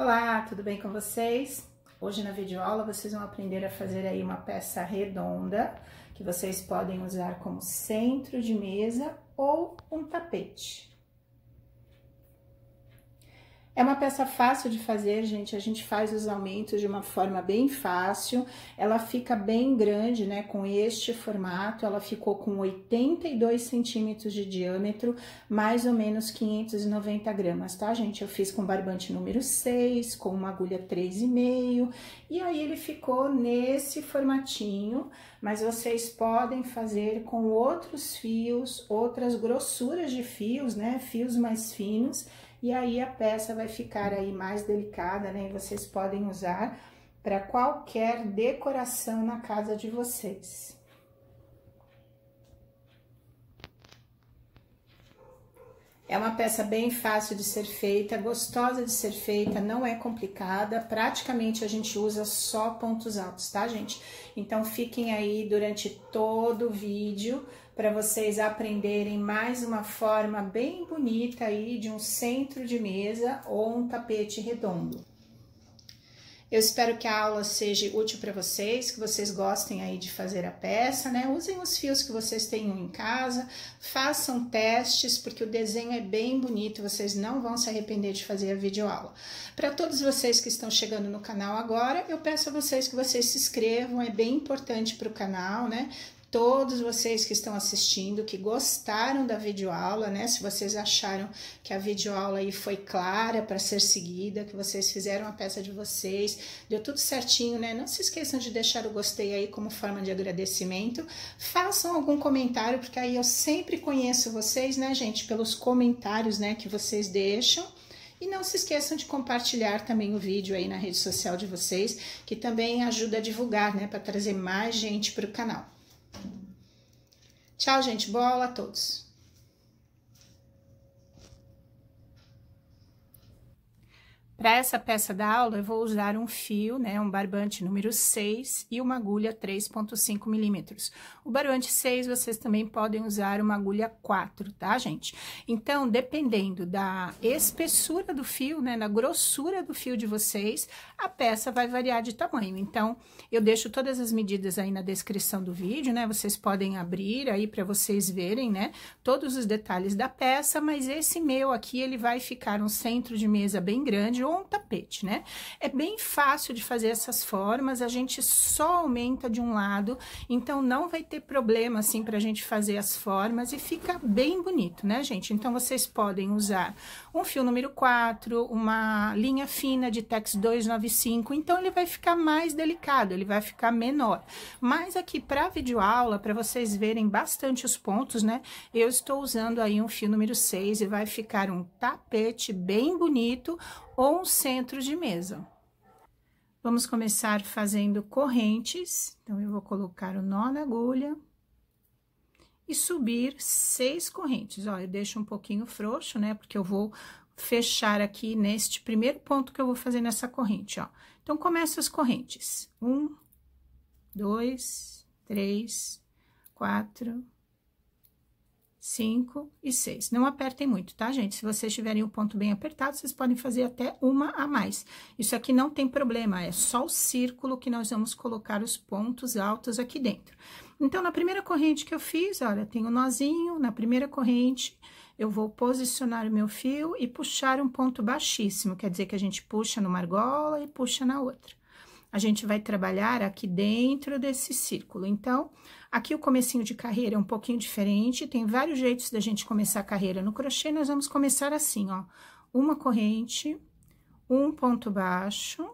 Olá, tudo bem com vocês? Hoje na videoaula vocês vão aprender a fazer aí uma peça redonda que vocês podem usar como centro de mesa ou um tapete. É uma peça fácil de fazer, gente. A gente faz os aumentos de uma forma bem fácil. Ela fica bem grande, né? Com este formato, ela ficou com 82 centímetros de diâmetro, mais ou menos 590 gramas, tá, gente? Eu fiz com barbante número 6, com uma agulha 3,5, e aí ele ficou nesse formatinho, mas vocês podem fazer com outros fios, outras grossuras de fios, né? Fios mais finos e aí a peça vai ficar aí mais delicada, né? E vocês podem usar para qualquer decoração na casa de vocês. É uma peça bem fácil de ser feita, gostosa de ser feita, não é complicada. Praticamente a gente usa só pontos altos, tá, gente? Então fiquem aí durante todo o vídeo para vocês aprenderem mais uma forma bem bonita aí de um centro de mesa ou um tapete redondo. Eu espero que a aula seja útil para vocês, que vocês gostem aí de fazer a peça, né? Usem os fios que vocês tenham em casa, façam testes, porque o desenho é bem bonito, vocês não vão se arrepender de fazer a videoaula. Para todos vocês que estão chegando no canal agora, eu peço a vocês que vocês se inscrevam, é bem importante para o canal, né? todos vocês que estão assistindo, que gostaram da videoaula, né? Se vocês acharam que a videoaula aí foi clara para ser seguida, que vocês fizeram a peça de vocês, deu tudo certinho, né? Não se esqueçam de deixar o gostei aí como forma de agradecimento. Façam algum comentário, porque aí eu sempre conheço vocês, né, gente, pelos comentários, né, que vocês deixam. E não se esqueçam de compartilhar também o vídeo aí na rede social de vocês, que também ajuda a divulgar, né, para trazer mais gente para o canal. Tchau, gente. Boa aula a todos. Para essa peça da aula, eu vou usar um fio, né, um barbante número 6 e uma agulha 3.5 milímetros. O barbante 6, vocês também podem usar uma agulha 4, tá, gente? Então, dependendo da espessura do fio, né, da grossura do fio de vocês, a peça vai variar de tamanho. Então, eu deixo todas as medidas aí na descrição do vídeo, né, vocês podem abrir aí para vocês verem, né, todos os detalhes da peça, mas esse meu aqui, ele vai ficar um centro de mesa bem grande, criou um tapete, né? É bem fácil de fazer essas formas, a gente só aumenta de um lado, então não vai ter problema assim para a gente fazer as formas e fica bem bonito, né, gente? Então vocês podem usar um fio número 4, uma linha fina de Tex 295, então ele vai ficar mais delicado, ele vai ficar menor. Mas aqui para vídeo aula para vocês verem bastante os pontos, né? Eu estou usando aí um fio número 6 e vai ficar um tapete bem bonito, ou um centro de mesa. Vamos começar fazendo correntes, então eu vou colocar o nó na agulha e subir seis correntes. Ó, eu deixo um pouquinho frouxo, né, porque eu vou fechar aqui neste primeiro ponto que eu vou fazer nessa corrente, ó. Então, começa as correntes. Um, dois, três, quatro, 5 e 6. Não apertem muito, tá, gente? Se vocês tiverem o ponto bem apertado, vocês podem fazer até uma a mais. Isso aqui não tem problema, é só o círculo que nós vamos colocar os pontos altos aqui dentro. Então, na primeira corrente que eu fiz, olha, tem o um nozinho, na primeira corrente eu vou posicionar o meu fio e puxar um ponto baixíssimo, quer dizer que a gente puxa numa argola e puxa na outra a gente vai trabalhar aqui dentro desse círculo. Então, aqui o comecinho de carreira é um pouquinho diferente, tem vários jeitos da gente começar a carreira no crochê, nós vamos começar assim, ó. Uma corrente, um ponto baixo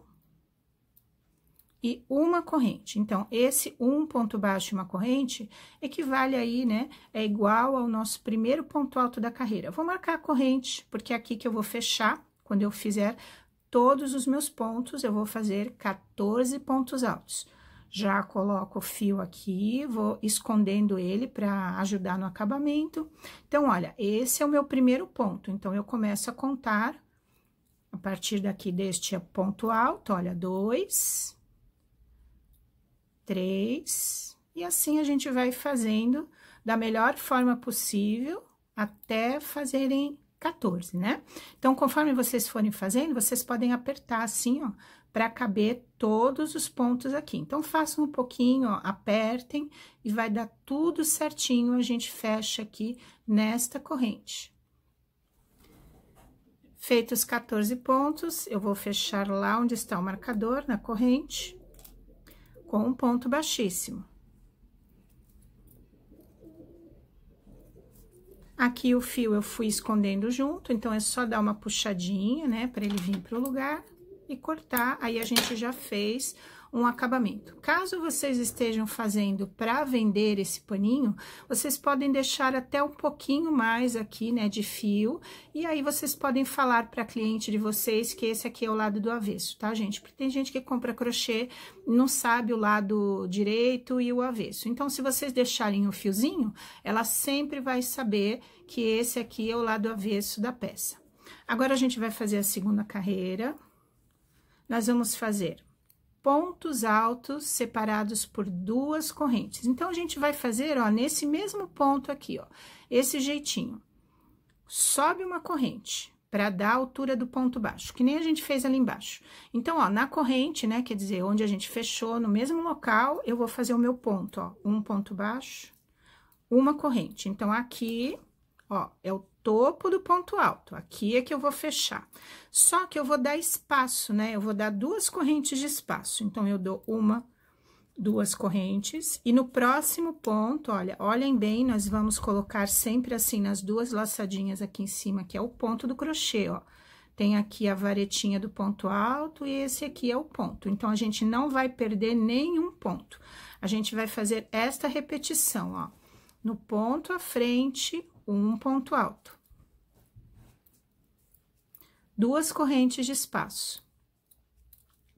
e uma corrente. Então, esse um ponto baixo e uma corrente equivale aí, né, é igual ao nosso primeiro ponto alto da carreira. vou marcar a corrente, porque é aqui que eu vou fechar, quando eu fizer todos os meus pontos, eu vou fazer 14 pontos altos. Já coloco o fio aqui, vou escondendo ele para ajudar no acabamento. Então, olha, esse é o meu primeiro ponto. Então, eu começo a contar a partir daqui deste ponto alto, olha, dois, três, e assim a gente vai fazendo da melhor forma possível até fazerem 14, né? Então, conforme vocês forem fazendo, vocês podem apertar assim, ó, para caber todos os pontos aqui. Então, façam um pouquinho, ó, apertem e vai dar tudo certinho, a gente fecha aqui nesta corrente. Feitos 14 pontos, eu vou fechar lá onde está o marcador, na corrente, com um ponto baixíssimo. Aqui o fio eu fui escondendo junto, então é só dar uma puxadinha, né, pra ele vir pro lugar e cortar. Aí a gente já fez um acabamento. Caso vocês estejam fazendo para vender esse paninho, vocês podem deixar até um pouquinho mais aqui, né, de fio, e aí vocês podem falar para cliente de vocês que esse aqui é o lado do avesso, tá, gente? Porque tem gente que compra crochê, não sabe o lado direito e o avesso. Então, se vocês deixarem o um fiozinho, ela sempre vai saber que esse aqui é o lado avesso da peça. Agora, a gente vai fazer a segunda carreira. Nós vamos fazer pontos altos separados por duas correntes. Então, a gente vai fazer, ó, nesse mesmo ponto aqui, ó, esse jeitinho. Sobe uma corrente para dar a altura do ponto baixo, que nem a gente fez ali embaixo. Então, ó, na corrente, né, quer dizer, onde a gente fechou, no mesmo local, eu vou fazer o meu ponto, ó, um ponto baixo, uma corrente. Então, aqui, ó, é o topo do ponto alto. Aqui é que eu vou fechar. Só que eu vou dar espaço, né? Eu vou dar duas correntes de espaço. Então, eu dou uma, duas correntes. E no próximo ponto, olha, olhem bem, nós vamos colocar sempre assim nas duas laçadinhas aqui em cima, que é o ponto do crochê, ó. Tem aqui a varetinha do ponto alto e esse aqui é o ponto. Então, a gente não vai perder nenhum ponto. A gente vai fazer esta repetição, ó. No ponto à frente, um ponto alto. Duas correntes de espaço.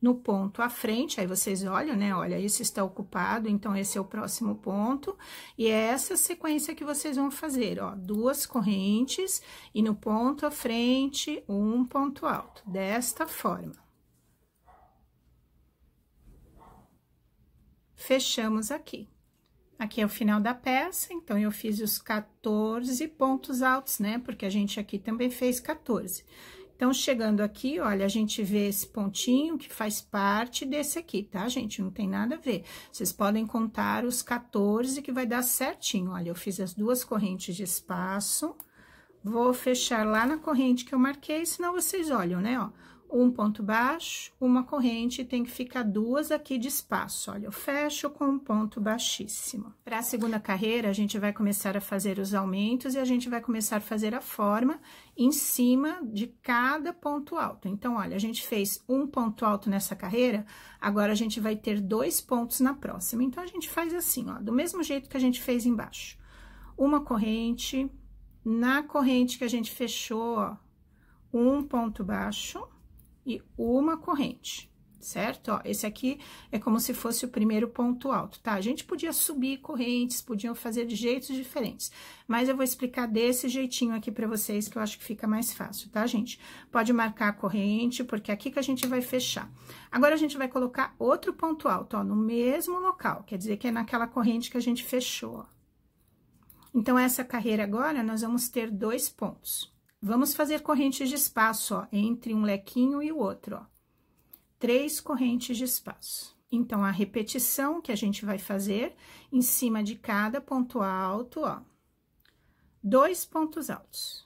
No ponto à frente, aí vocês olham, né? Olha, isso está ocupado, então esse é o próximo ponto. E é essa sequência que vocês vão fazer, ó. Duas correntes e no ponto à frente, um ponto alto. Desta forma. Fechamos aqui. Aqui é o final da peça, então, eu fiz os 14 pontos altos, né? Porque a gente aqui também fez 14. Então, chegando aqui, olha, a gente vê esse pontinho que faz parte desse aqui, tá, gente? Não tem nada a ver. Vocês podem contar os 14 que vai dar certinho. Olha, eu fiz as duas correntes de espaço, vou fechar lá na corrente que eu marquei, senão vocês olham, né, ó um ponto baixo, uma corrente, tem que ficar duas aqui de espaço. Olha, eu fecho com um ponto baixíssimo. Para a segunda carreira, a gente vai começar a fazer os aumentos e a gente vai começar a fazer a forma em cima de cada ponto alto. Então, olha, a gente fez um ponto alto nessa carreira, agora a gente vai ter dois pontos na próxima. Então, a gente faz assim, ó, do mesmo jeito que a gente fez embaixo. Uma corrente, na corrente que a gente fechou, ó, um ponto baixo e uma corrente, certo? Ó, esse aqui é como se fosse o primeiro ponto alto, tá? A gente podia subir correntes, podiam fazer de jeitos diferentes, mas eu vou explicar desse jeitinho aqui para vocês, que eu acho que fica mais fácil, tá, gente? Pode marcar a corrente, porque é aqui que a gente vai fechar. Agora, a gente vai colocar outro ponto alto, ó, no mesmo local, quer dizer que é naquela corrente que a gente fechou, ó. Então, essa carreira agora, nós vamos ter dois pontos. Vamos fazer correntes de espaço, ó, entre um lequinho e o outro, ó. Três correntes de espaço. Então, a repetição que a gente vai fazer em cima de cada ponto alto, ó. Dois pontos altos.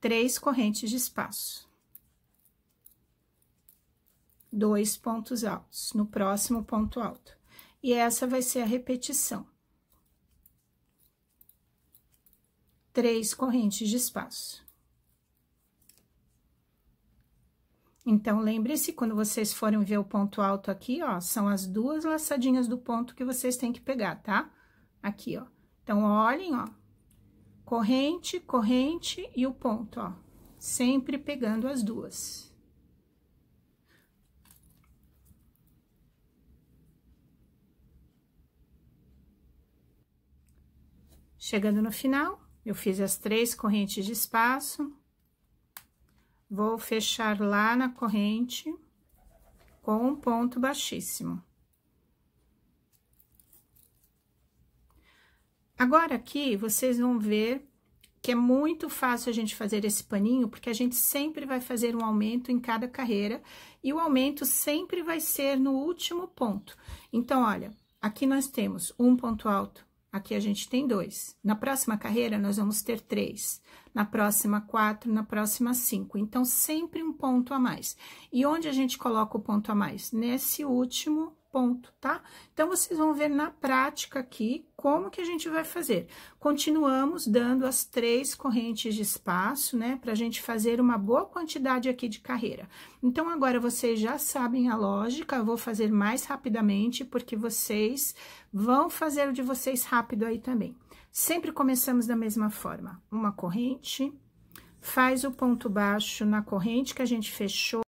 três correntes de espaço. Dois pontos altos, no próximo ponto alto e essa vai ser a repetição. Três correntes de espaço. Então, lembre-se, quando vocês forem ver o ponto alto aqui, ó, são as duas laçadinhas do ponto que vocês têm que pegar, tá? Aqui, ó. Então, olhem, ó. Corrente, corrente e o ponto, ó. Sempre pegando as duas. Chegando no final, eu fiz as três correntes de espaço. Vou fechar lá na corrente com um ponto baixíssimo. Agora, aqui, vocês vão ver que é muito fácil a gente fazer esse paninho, porque a gente sempre vai fazer um aumento em cada carreira, e o aumento sempre vai ser no último ponto. Então, olha, aqui nós temos um ponto alto, Aqui a gente tem dois. Na próxima carreira, nós vamos ter três. Na próxima, quatro. Na próxima, cinco. Então, sempre um ponto a mais. E onde a gente coloca o ponto a mais? Nesse último ponto, tá? Então, vocês vão ver na prática aqui como que a gente vai fazer. Continuamos dando as três correntes de espaço, né? Pra gente fazer uma boa quantidade aqui de carreira. Então, agora vocês já sabem a lógica, eu vou fazer mais rapidamente, porque vocês vão fazer o de vocês rápido aí também. Sempre começamos da mesma forma. Uma corrente, faz o ponto baixo na corrente que a gente fechou.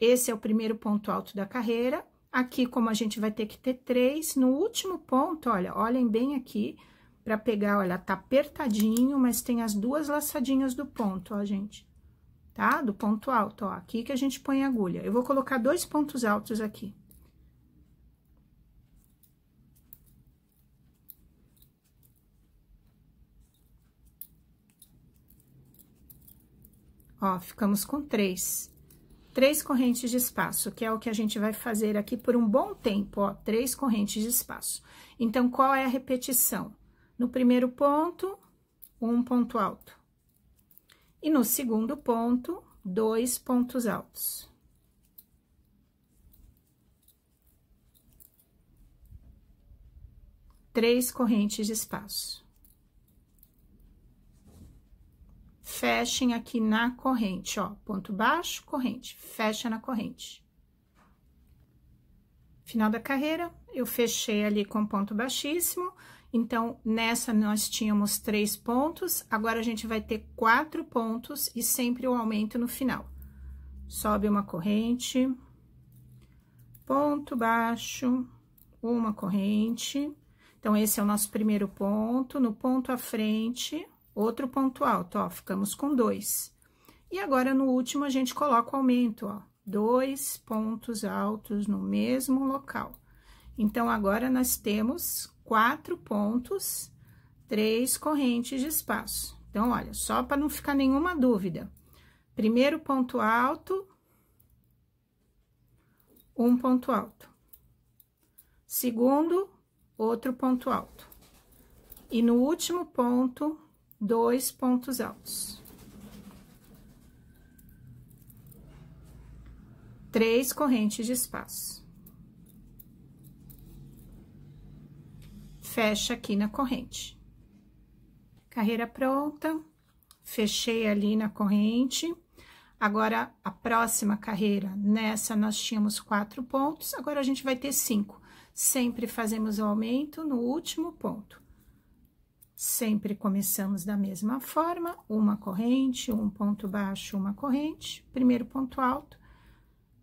Esse é o primeiro ponto alto da carreira. Aqui, como a gente vai ter que ter três, no último ponto, olha, olhem bem aqui para pegar, olha, tá apertadinho, mas tem as duas laçadinhas do ponto, ó, gente. Tá? Do ponto alto, ó, aqui que a gente põe a agulha. Eu vou colocar dois pontos altos aqui. Ó, ficamos com três três correntes de espaço, que é o que a gente vai fazer aqui por um bom tempo, ó, três correntes de espaço. Então, qual é a repetição? No primeiro ponto, um ponto alto. E no segundo ponto, dois pontos altos. Três correntes de espaço. fechem aqui na corrente, ó, ponto baixo, corrente, fecha na corrente. Final da carreira, eu fechei ali com ponto baixíssimo, então, nessa nós tínhamos três pontos, agora a gente vai ter quatro pontos e sempre o um aumento no final. Sobe uma corrente, ponto baixo, uma corrente. Então, esse é o nosso primeiro ponto, no ponto à frente, Outro ponto alto, ó, ficamos com dois. E agora, no último, a gente coloca o aumento, ó, dois pontos altos no mesmo local. Então, agora, nós temos quatro pontos, três correntes de espaço. Então, olha, só para não ficar nenhuma dúvida. Primeiro ponto alto, um ponto alto. Segundo, outro ponto alto. E no último ponto, dois pontos altos. Três correntes de espaço. Fecha aqui na corrente. Carreira pronta, fechei ali na corrente. Agora, a próxima carreira, nessa nós tínhamos quatro pontos, agora a gente vai ter cinco. Sempre fazemos o aumento no último ponto. Sempre começamos da mesma forma, uma corrente, um ponto baixo, uma corrente, primeiro ponto alto.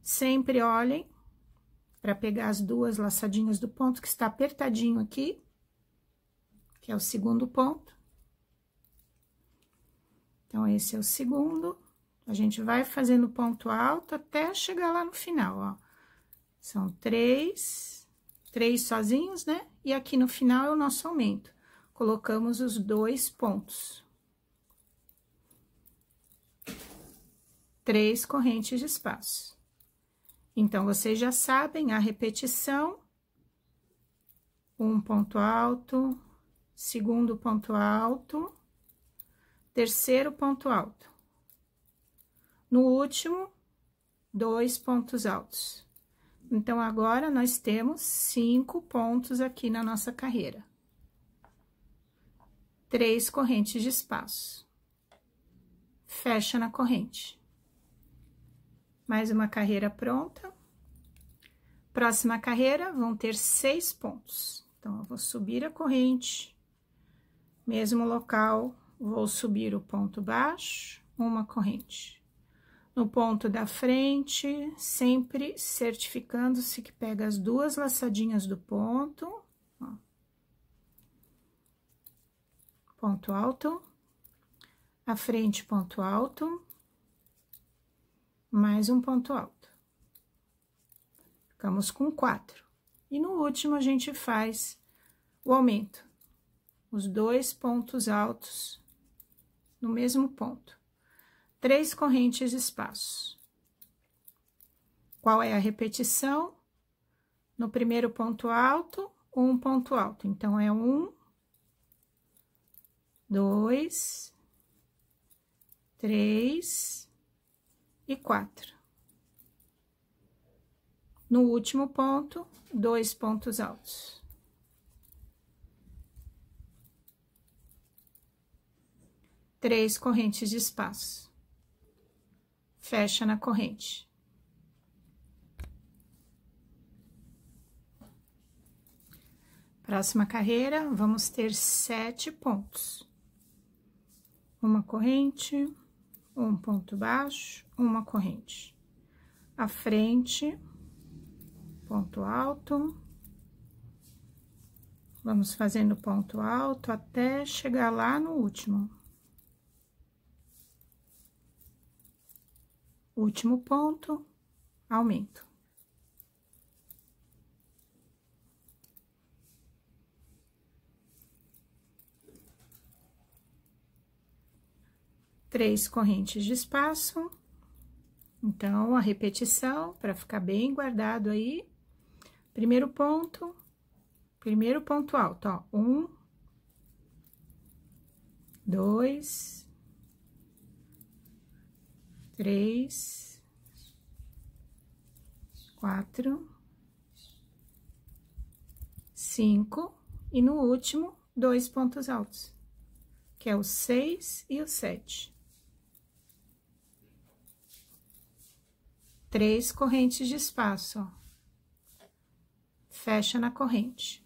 Sempre olhem para pegar as duas laçadinhas do ponto que está apertadinho aqui, que é o segundo ponto. Então, esse é o segundo. A gente vai fazendo ponto alto até chegar lá no final, ó. São três, três sozinhos, né? E aqui no final é o nosso aumento colocamos os dois pontos. Três correntes de espaço. Então, vocês já sabem a repetição. Um ponto alto, segundo ponto alto, terceiro ponto alto. No último, dois pontos altos. Então, agora, nós temos cinco pontos aqui na nossa carreira três correntes de espaço. Fecha na corrente. Mais uma carreira pronta. Próxima carreira, vão ter seis pontos. Então, eu vou subir a corrente, mesmo local, vou subir o ponto baixo, uma corrente. No ponto da frente, sempre certificando-se que pega as duas laçadinhas do ponto, ó, ponto alto, a frente, ponto alto, mais um ponto alto. Ficamos com quatro. E no último, a gente faz o aumento. Os dois pontos altos no mesmo ponto. Três correntes espaços. Qual é a repetição? No primeiro ponto alto, um ponto alto. Então, é um, dois, três e quatro. No último ponto, dois pontos altos. Três correntes de espaço. Fecha na corrente. Próxima carreira, vamos ter sete pontos uma corrente, um ponto baixo, uma corrente. A frente, ponto alto. Vamos fazendo ponto alto até chegar lá no último. Último ponto, aumento. três correntes de espaço. Então, a repetição, para ficar bem guardado aí. Primeiro ponto, primeiro ponto alto, ó. Um, dois, três, quatro, cinco. E no último, dois pontos altos, que é o seis e o sete. três correntes de espaço, ó. Fecha na corrente.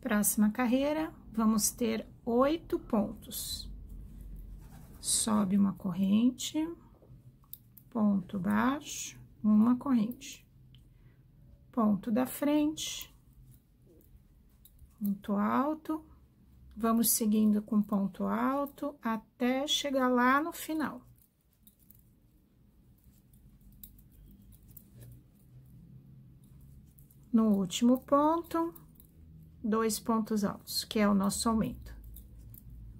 Próxima carreira, vamos ter oito pontos. Sobe uma corrente, ponto baixo, uma corrente ponto da frente, ponto alto, vamos seguindo com ponto alto até chegar lá no final. No último ponto, dois pontos altos, que é o nosso aumento.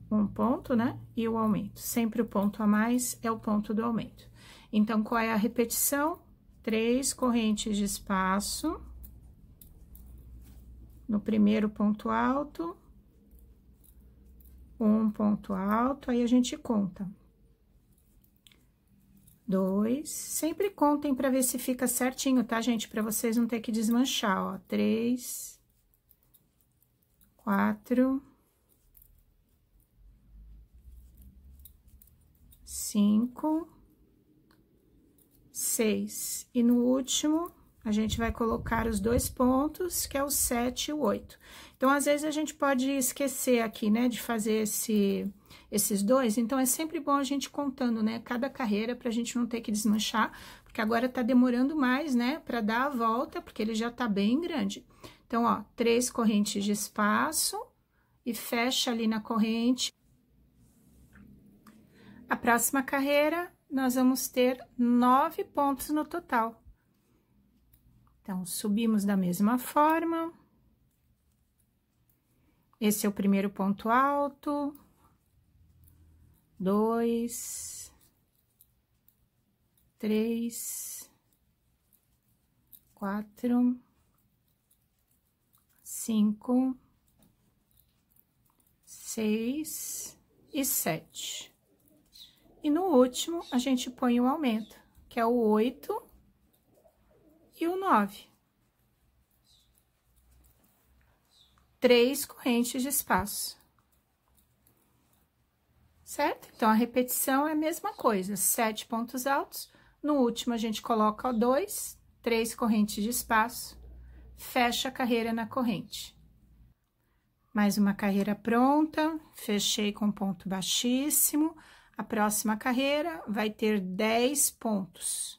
Um ponto, né? E o aumento. Sempre o ponto a mais é o ponto do aumento. Então, qual é a repetição? três correntes de espaço no primeiro ponto alto, um ponto alto, aí a gente conta. Dois, sempre contem para ver se fica certinho, tá, gente? Para vocês não ter que desmanchar, ó. Três, quatro, cinco, seis. E no último, a gente vai colocar os dois pontos, que é o sete e o oito. Então, às vezes, a gente pode esquecer aqui, né, de fazer esse, esses dois. Então, é sempre bom a gente contando, né, cada carreira, para a gente não ter que desmanchar, porque agora tá demorando mais, né, para dar a volta, porque ele já tá bem grande. Então, ó, três correntes de espaço e fecha ali na corrente. A próxima carreira nós vamos ter nove pontos no total. Então, subimos da mesma forma. Esse é o primeiro ponto alto. Dois. Três. Quatro. Cinco. Seis e sete. E no último, a gente põe o aumento, que é o 8 e o 9. Três correntes de espaço. Certo? Então, a repetição é a mesma coisa, sete pontos altos. No último, a gente coloca o 2, três correntes de espaço, fecha a carreira na corrente. Mais uma carreira pronta, fechei com ponto baixíssimo a próxima carreira vai ter 10 pontos.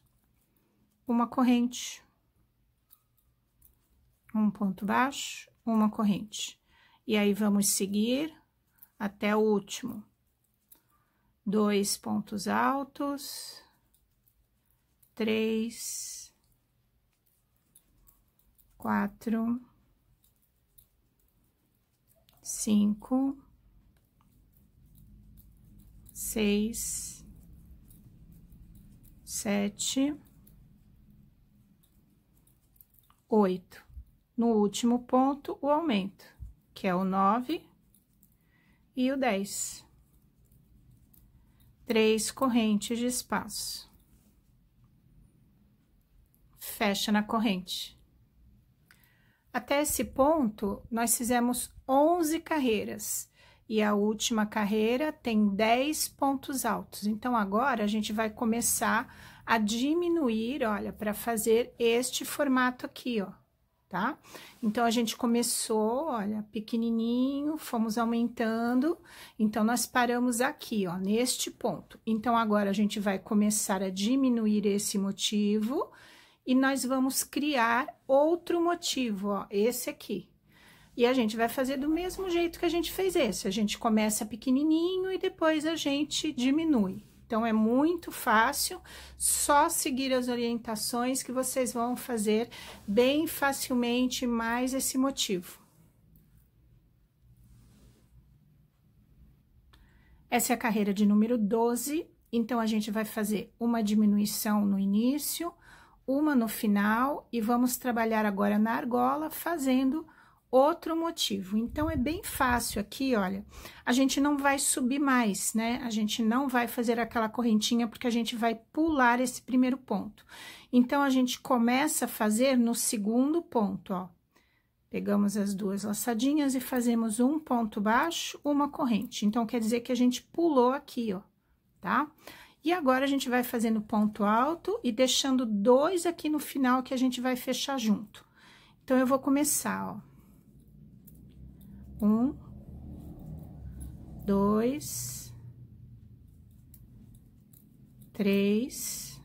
Uma corrente. Um ponto baixo, uma corrente. E aí, vamos seguir até o último. Dois pontos altos. Três. Quatro. Cinco seis, sete, oito. No último ponto, o aumento, que é o nove e o dez. Três correntes de espaço. Fecha na corrente. Até esse ponto, nós fizemos 11 carreiras e a última carreira tem 10 pontos altos. Então, agora a gente vai começar a diminuir, olha, para fazer este formato aqui, ó, tá? Então, a gente começou, olha, pequenininho, fomos aumentando. Então, nós paramos aqui, ó, neste ponto. Então, agora a gente vai começar a diminuir esse motivo e nós vamos criar outro motivo, ó, esse aqui, e a gente vai fazer do mesmo jeito que a gente fez esse. A gente começa pequenininho e depois a gente diminui. Então, é muito fácil, só seguir as orientações que vocês vão fazer bem facilmente mais esse motivo. Essa é a carreira de número 12, então a gente vai fazer uma diminuição no início, uma no final e vamos trabalhar agora na argola fazendo outro motivo. Então, é bem fácil aqui, olha, a gente não vai subir mais, né? A gente não vai fazer aquela correntinha porque a gente vai pular esse primeiro ponto. Então, a gente começa a fazer no segundo ponto, ó. Pegamos as duas laçadinhas e fazemos um ponto baixo, uma corrente. Então, quer dizer que a gente pulou aqui, ó, tá? E agora, a gente vai fazendo ponto alto e deixando dois aqui no final que a gente vai fechar junto. Então, eu vou começar, ó um, dois, três,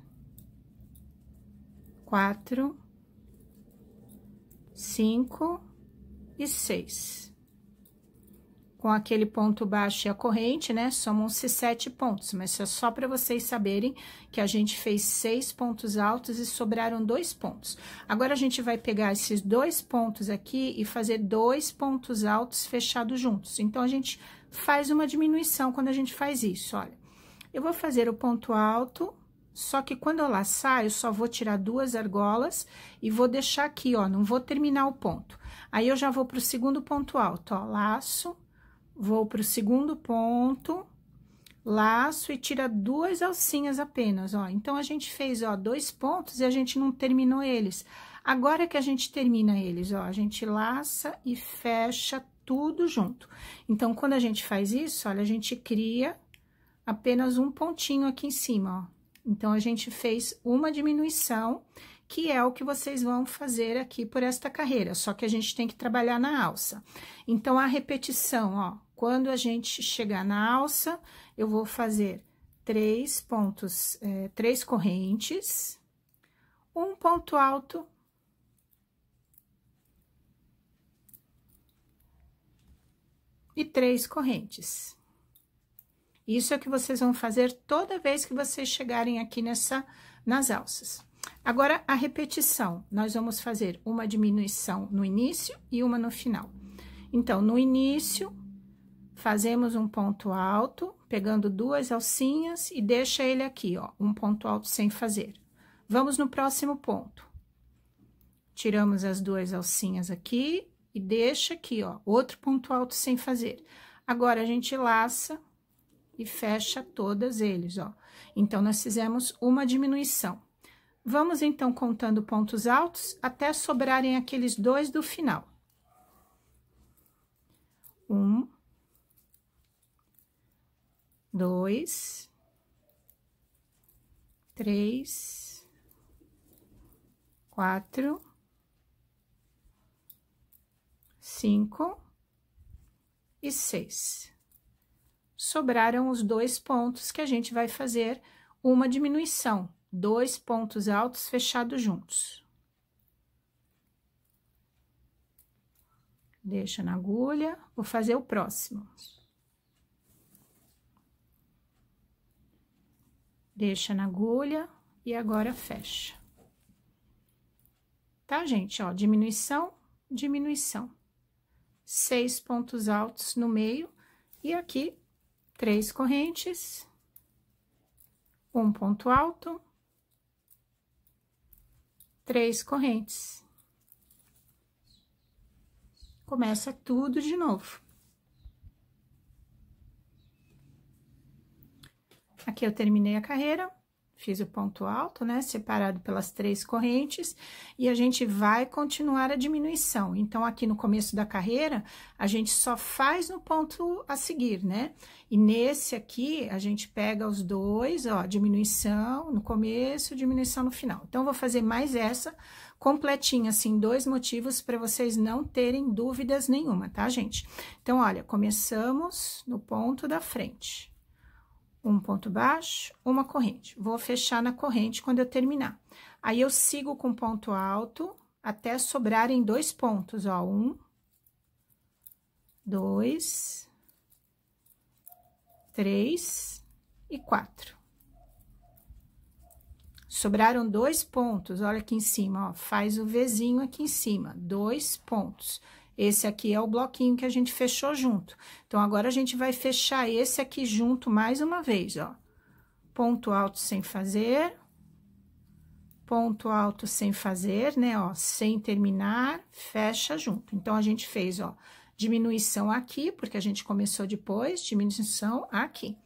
quatro, cinco e seis com aquele ponto baixo e a corrente, né? Somam-se sete pontos, mas é só para vocês saberem que a gente fez seis pontos altos e sobraram dois pontos. Agora, a gente vai pegar esses dois pontos aqui e fazer dois pontos altos fechados juntos. Então, a gente faz uma diminuição quando a gente faz isso, olha. Eu vou fazer o ponto alto, só que quando eu laçar, eu só vou tirar duas argolas e vou deixar aqui, ó, não vou terminar o ponto. Aí, eu já vou para o segundo ponto alto, ó, laço Vou pro segundo ponto, laço e tira duas alcinhas apenas, ó. Então, a gente fez, ó, dois pontos e a gente não terminou eles. Agora que a gente termina eles, ó, a gente laça e fecha tudo junto. Então, quando a gente faz isso, olha, a gente cria apenas um pontinho aqui em cima, ó. Então, a gente fez uma diminuição, que é o que vocês vão fazer aqui por esta carreira, só que a gente tem que trabalhar na alça. Então, a repetição, ó, quando a gente chegar na alça, eu vou fazer três pontos, é, três correntes, um ponto alto. E três correntes. Isso é o que vocês vão fazer toda vez que vocês chegarem aqui nessa, nas alças. Agora, a repetição. Nós vamos fazer uma diminuição no início e uma no final. Então, no início, fazemos um ponto alto, pegando duas alcinhas e deixa ele aqui, ó, um ponto alto sem fazer. Vamos no próximo ponto. Tiramos as duas alcinhas aqui e deixa aqui, ó, outro ponto alto sem fazer. Agora, a gente laça e fecha todas eles, ó. Então, nós fizemos uma diminuição. Vamos, então, contando pontos altos até sobrarem aqueles dois do final. Um, dois, três, quatro, cinco e seis. Sobraram os dois pontos que a gente vai fazer uma diminuição, dois pontos altos fechados juntos. Deixa na agulha, vou fazer o próximo. deixa na agulha e agora fecha. Tá, gente? Ó, diminuição, diminuição. Seis pontos altos no meio e aqui três correntes, um ponto alto, três correntes. Começa tudo de novo. Aqui eu terminei a carreira, fiz o ponto alto, né, separado pelas três correntes, e a gente vai continuar a diminuição. Então, aqui no começo da carreira, a gente só faz no ponto a seguir, né? E nesse aqui, a gente pega os dois, ó, diminuição no começo, diminuição no final. Então, vou fazer mais essa completinha, assim, dois motivos para vocês não terem dúvidas nenhuma, tá, gente? Então, olha, começamos no ponto da frente um ponto baixo, uma corrente. Vou fechar na corrente quando eu terminar. Aí, eu sigo com ponto alto até sobrarem dois pontos, ó. Um, dois, três e quatro. Sobraram dois pontos, olha aqui em cima, ó. Faz o Vzinho aqui em cima, dois pontos. Esse aqui é o bloquinho que a gente fechou junto. Então, agora a gente vai fechar esse aqui junto mais uma vez, ó. Ponto alto sem fazer, ponto alto sem fazer, né, ó, sem terminar, fecha junto. Então, a gente fez, ó, diminuição aqui, porque a gente começou depois, diminuição aqui.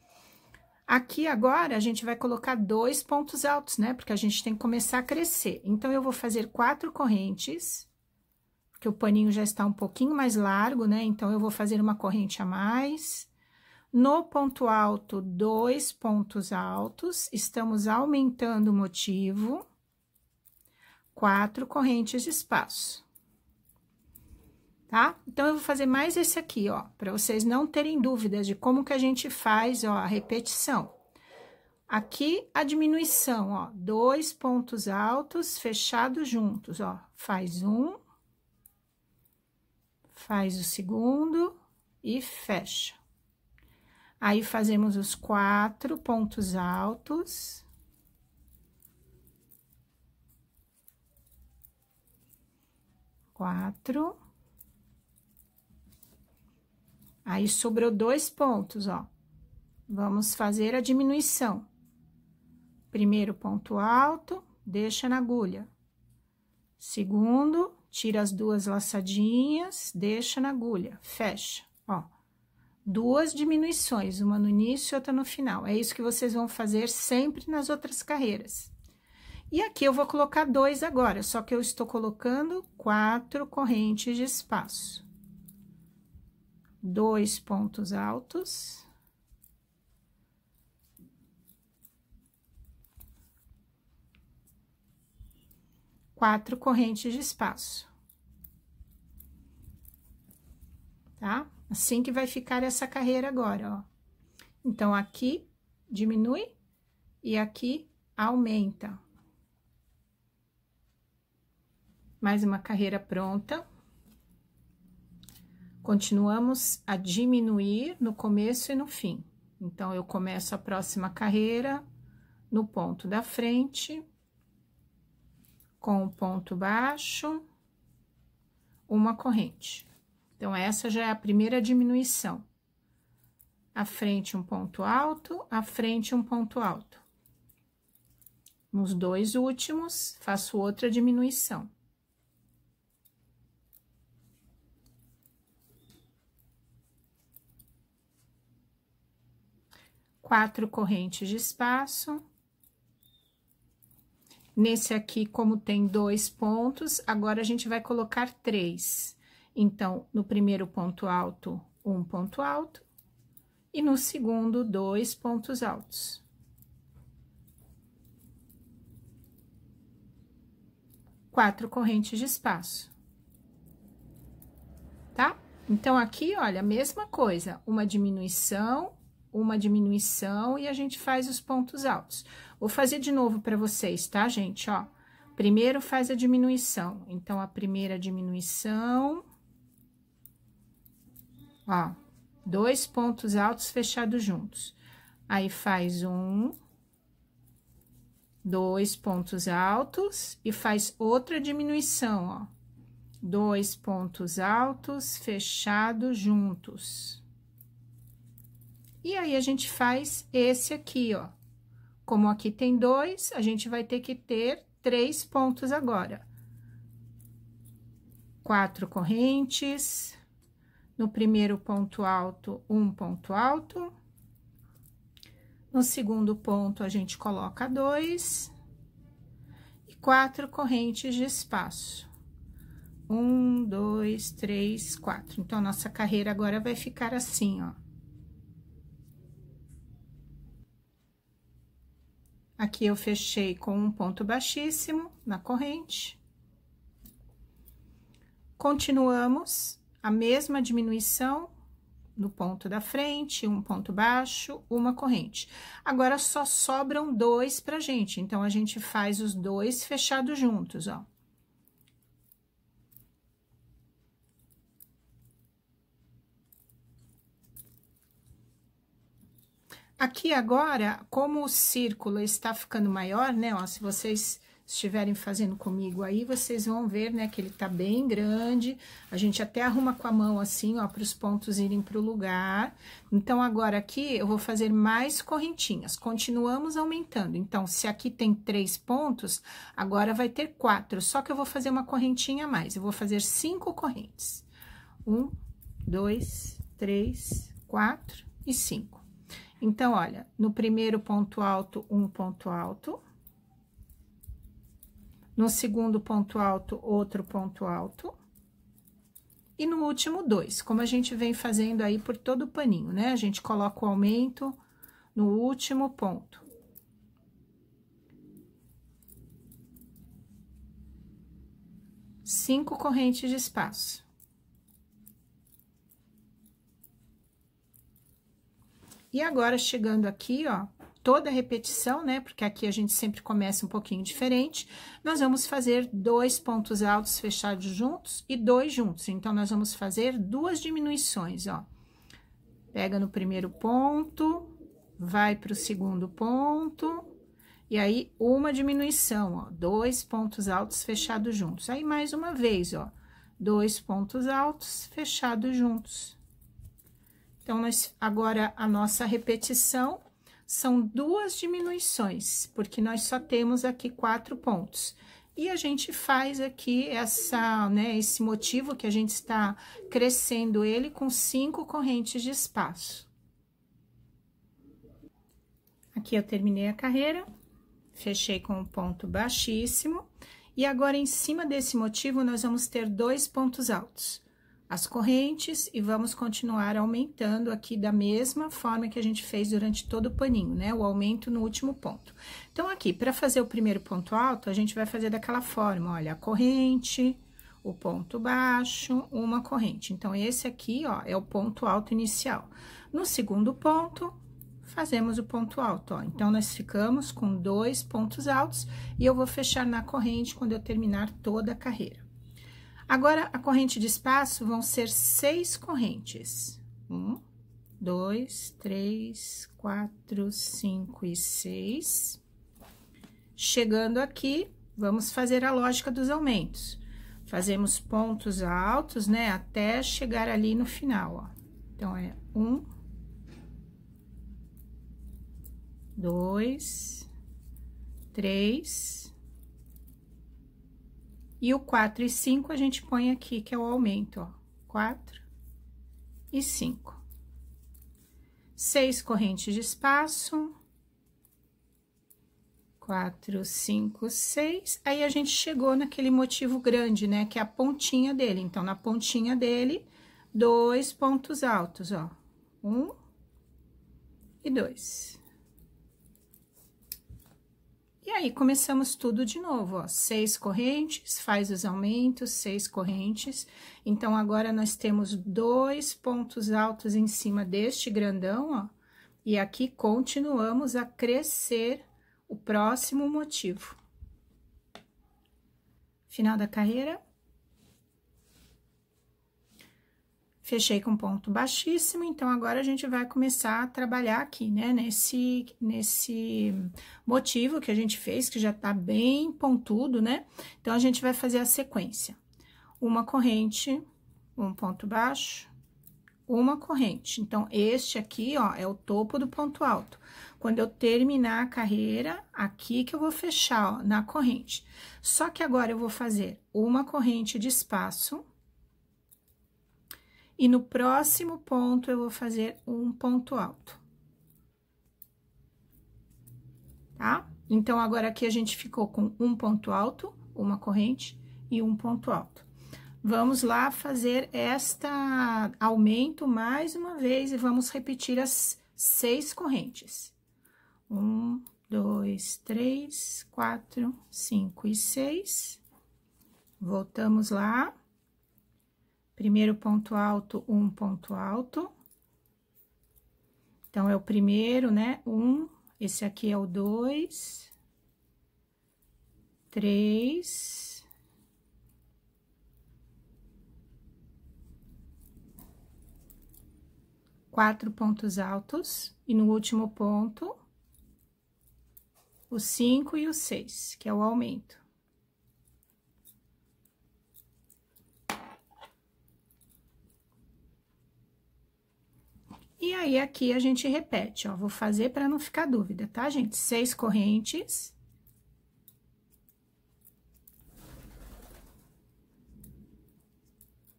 Aqui agora, a gente vai colocar dois pontos altos, né, porque a gente tem que começar a crescer. Então, eu vou fazer quatro correntes porque o paninho já está um pouquinho mais largo, né? Então, eu vou fazer uma corrente a mais. No ponto alto, dois pontos altos, estamos aumentando o motivo. Quatro correntes de espaço. Tá? Então, eu vou fazer mais esse aqui, ó, para vocês não terem dúvidas de como que a gente faz, ó, a repetição. Aqui, a diminuição, ó, dois pontos altos fechados juntos, ó, faz um, faz o segundo e fecha. Aí, fazemos os quatro pontos altos. Quatro. Aí, sobrou dois pontos, ó. Vamos fazer a diminuição. Primeiro ponto alto, deixa na agulha. Segundo, tira as duas laçadinhas, deixa na agulha, fecha, ó. Duas diminuições, uma no início e outra no final. É isso que vocês vão fazer sempre nas outras carreiras. E aqui eu vou colocar dois agora, só que eu estou colocando quatro correntes de espaço. Dois pontos altos. quatro correntes de espaço. Tá? Assim que vai ficar essa carreira agora, ó. Então, aqui diminui e aqui aumenta. Mais uma carreira pronta. Continuamos a diminuir no começo e no fim. Então, eu começo a próxima carreira no ponto da frente, com o ponto baixo, uma corrente. Então, essa já é a primeira diminuição. A frente, um ponto alto, a frente, um ponto alto. Nos dois últimos, faço outra diminuição. Quatro correntes de espaço. Nesse aqui, como tem dois pontos, agora a gente vai colocar três. Então, no primeiro ponto alto, um ponto alto, e no segundo, dois pontos altos. Quatro correntes de espaço. Tá? Então, aqui, olha, a mesma coisa, uma diminuição uma diminuição e a gente faz os pontos altos. Vou fazer de novo para vocês, tá, gente? Ó, primeiro faz a diminuição. Então, a primeira diminuição, ó, dois pontos altos fechados juntos. Aí, faz um, dois pontos altos e faz outra diminuição, ó. Dois pontos altos fechados juntos. E aí, a gente faz esse aqui, ó. Como aqui tem dois, a gente vai ter que ter três pontos agora. Quatro correntes. No primeiro ponto alto, um ponto alto. No segundo ponto, a gente coloca dois. E quatro correntes de espaço. Um, dois, três, quatro. Então, nossa carreira agora vai ficar assim, ó. Aqui eu fechei com um ponto baixíssimo na corrente. Continuamos a mesma diminuição no ponto da frente, um ponto baixo, uma corrente. Agora, só sobram dois pra gente, então, a gente faz os dois fechados juntos, ó. Aqui agora, como o círculo está ficando maior, né, ó, se vocês estiverem fazendo comigo aí, vocês vão ver, né, que ele tá bem grande. A gente até arruma com a mão assim, ó, para os pontos irem para o lugar. Então, agora aqui eu vou fazer mais correntinhas. Continuamos aumentando. Então, se aqui tem três pontos, agora vai ter quatro. Só que eu vou fazer uma correntinha a mais. Eu vou fazer cinco correntes. Um, dois, três, quatro e cinco. Então, olha, no primeiro ponto alto, um ponto alto. No segundo ponto alto, outro ponto alto. E no último, dois, como a gente vem fazendo aí por todo o paninho, né? A gente coloca o aumento no último ponto. Cinco correntes de espaço. E agora, chegando aqui, ó, toda a repetição, né? Porque aqui a gente sempre começa um pouquinho diferente. Nós vamos fazer dois pontos altos fechados juntos e dois juntos. Então, nós vamos fazer duas diminuições, ó. Pega no primeiro ponto, vai para o segundo ponto, e aí uma diminuição, ó. Dois pontos altos fechados juntos. Aí, mais uma vez, ó. Dois pontos altos fechados juntos. Então, nós, agora, a nossa repetição são duas diminuições, porque nós só temos aqui quatro pontos. E a gente faz aqui essa, né, esse motivo que a gente está crescendo ele com cinco correntes de espaço. Aqui eu terminei a carreira, fechei com um ponto baixíssimo. E agora, em cima desse motivo, nós vamos ter dois pontos altos as correntes e vamos continuar aumentando aqui da mesma forma que a gente fez durante todo o paninho, né? O aumento no último ponto. Então, aqui, para fazer o primeiro ponto alto, a gente vai fazer daquela forma, olha, a corrente, o ponto baixo, uma corrente. Então, esse aqui, ó, é o ponto alto inicial. No segundo ponto, fazemos o ponto alto, ó. Então, nós ficamos com dois pontos altos e eu vou fechar na corrente quando eu terminar toda a carreira. Agora, a corrente de espaço vão ser seis correntes. Um, dois, três, quatro, cinco e seis. Chegando aqui, vamos fazer a lógica dos aumentos. Fazemos pontos altos, né, até chegar ali no final, ó. Então, é um, dois, três, e o 4 e 5 a gente põe aqui, que é o aumento, ó. 4 e 5. 6 correntes de espaço. 4, 5, 6. Aí, a gente chegou naquele motivo grande, né? Que é a pontinha dele. Então, na pontinha dele, dois pontos altos, ó. Um e dois. E aí, começamos tudo de novo, ó, seis correntes, faz os aumentos, seis correntes. Então, agora nós temos dois pontos altos em cima deste grandão, ó, e aqui continuamos a crescer o próximo motivo. Final da carreira. Fechei com ponto baixíssimo, então agora a gente vai começar a trabalhar aqui, né, nesse, nesse motivo que a gente fez, que já tá bem pontudo, né? Então, a gente vai fazer a sequência. Uma corrente, um ponto baixo, uma corrente. Então, este aqui, ó, é o topo do ponto alto. Quando eu terminar a carreira, aqui que eu vou fechar, ó, na corrente. Só que agora eu vou fazer uma corrente de espaço e no próximo ponto, eu vou fazer um ponto alto. Tá? Então, agora aqui a gente ficou com um ponto alto, uma corrente e um ponto alto. Vamos lá fazer esta aumento mais uma vez e vamos repetir as seis correntes. Um, dois, três, quatro, cinco e seis. Voltamos lá. Primeiro ponto alto, um ponto alto. Então, é o primeiro, né? Um, esse aqui é o dois, três. Quatro pontos altos, e no último ponto, o cinco e o seis, que é o aumento. E aí, aqui a gente repete, ó, vou fazer para não ficar dúvida, tá, gente? Seis correntes.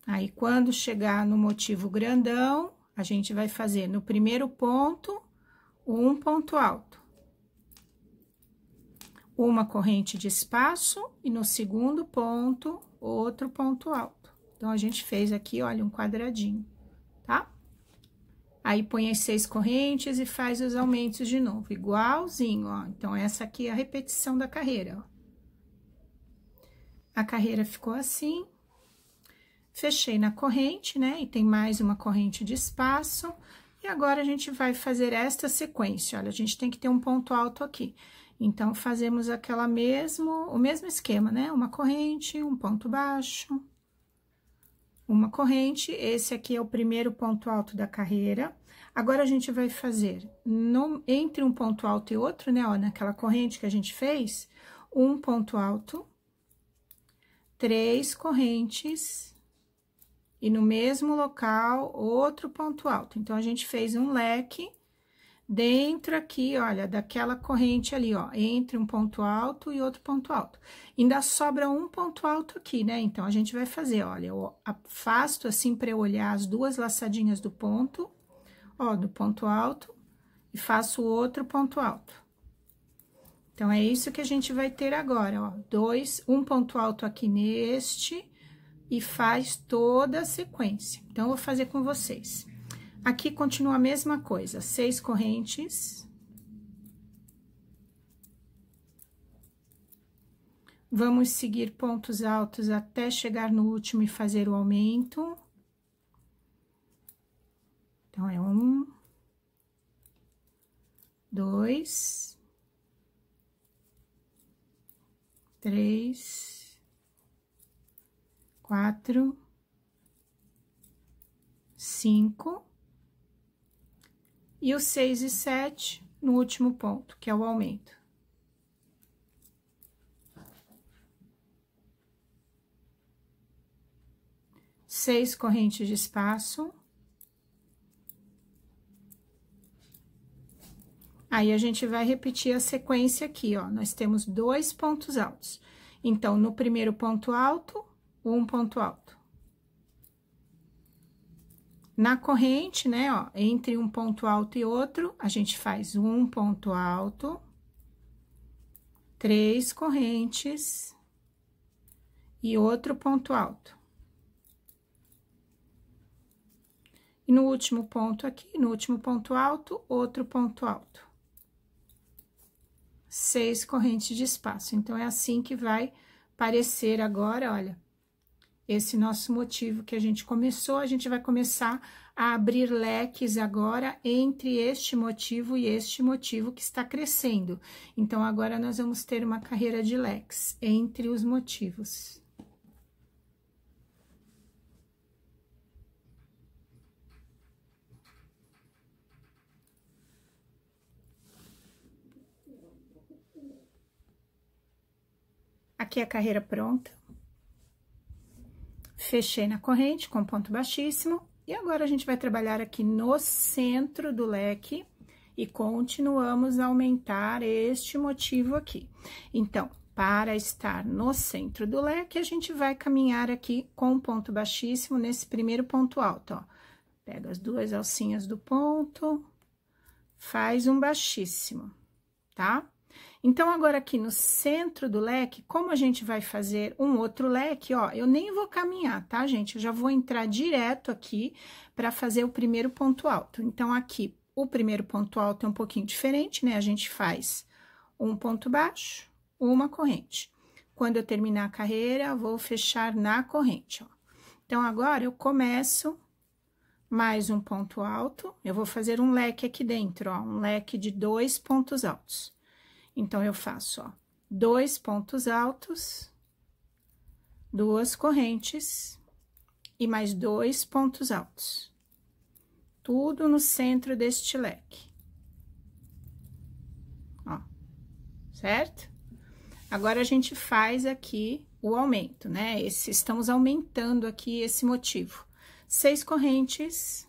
Aí, quando chegar no motivo grandão, a gente vai fazer no primeiro ponto, um ponto alto. Uma corrente de espaço e no segundo ponto, outro ponto alto. Então, a gente fez aqui, olha, um quadradinho. Aí, põe as seis correntes e faz os aumentos de novo, igualzinho, ó. Então, essa aqui é a repetição da carreira, ó. A carreira ficou assim. Fechei na corrente, né? E tem mais uma corrente de espaço. E agora, a gente vai fazer esta sequência. Olha, a gente tem que ter um ponto alto aqui. Então, fazemos aquela mesmo, o mesmo esquema, né? Uma corrente, um ponto baixo uma corrente. Esse aqui é o primeiro ponto alto da carreira. Agora, a gente vai fazer no, entre um ponto alto e outro, né, ó, naquela corrente que a gente fez, um ponto alto, três correntes, e no mesmo local, outro ponto alto. Então, a gente fez um leque dentro aqui, olha, daquela corrente ali, ó, entre um ponto alto e outro ponto alto. Ainda sobra um ponto alto aqui, né? Então, a gente vai fazer, olha, eu afasto assim para eu olhar as duas laçadinhas do ponto, ó, do ponto alto, e faço outro ponto alto. Então, é isso que a gente vai ter agora, ó, dois, um ponto alto aqui neste, e faz toda a sequência. Então, eu vou fazer com vocês. Aqui continua a mesma coisa, seis correntes. Vamos seguir pontos altos até chegar no último e fazer o aumento. Então, é um, dois, três, quatro, cinco e o 6 e 7 no último ponto, que é o aumento. Seis correntes de espaço. Aí, a gente vai repetir a sequência aqui, ó. Nós temos dois pontos altos. Então, no primeiro ponto alto, um ponto alto. Na corrente, né, ó, entre um ponto alto e outro, a gente faz um ponto alto, três correntes e outro ponto alto. E no último ponto aqui, no último ponto alto, outro ponto alto. Seis correntes de espaço. Então, é assim que vai parecer agora, olha esse nosso motivo que a gente começou, a gente vai começar a abrir leques agora entre este motivo e este motivo que está crescendo. Então, agora nós vamos ter uma carreira de leques entre os motivos. Aqui é a carreira pronta. Fechei na corrente com ponto baixíssimo. E agora, a gente vai trabalhar aqui no centro do leque e continuamos a aumentar este motivo aqui. Então, para estar no centro do leque, a gente vai caminhar aqui com ponto baixíssimo nesse primeiro ponto alto, ó. Pega as duas alcinhas do ponto, faz um baixíssimo, tá? Então, agora aqui no centro do leque, como a gente vai fazer um outro leque, ó, eu nem vou caminhar, tá, gente? Eu já vou entrar direto aqui para fazer o primeiro ponto alto. Então, aqui, o primeiro ponto alto é um pouquinho diferente, né? A gente faz um ponto baixo, uma corrente. Quando eu terminar a carreira, vou fechar na corrente, ó. Então, agora, eu começo mais um ponto alto. Eu vou fazer um leque aqui dentro, ó, um leque de dois pontos altos. Então, eu faço, ó, dois pontos altos, duas correntes e mais dois pontos altos. Tudo no centro deste leque. Ó, certo? Agora, a gente faz aqui o aumento, né? Esse, estamos aumentando aqui esse motivo. Seis correntes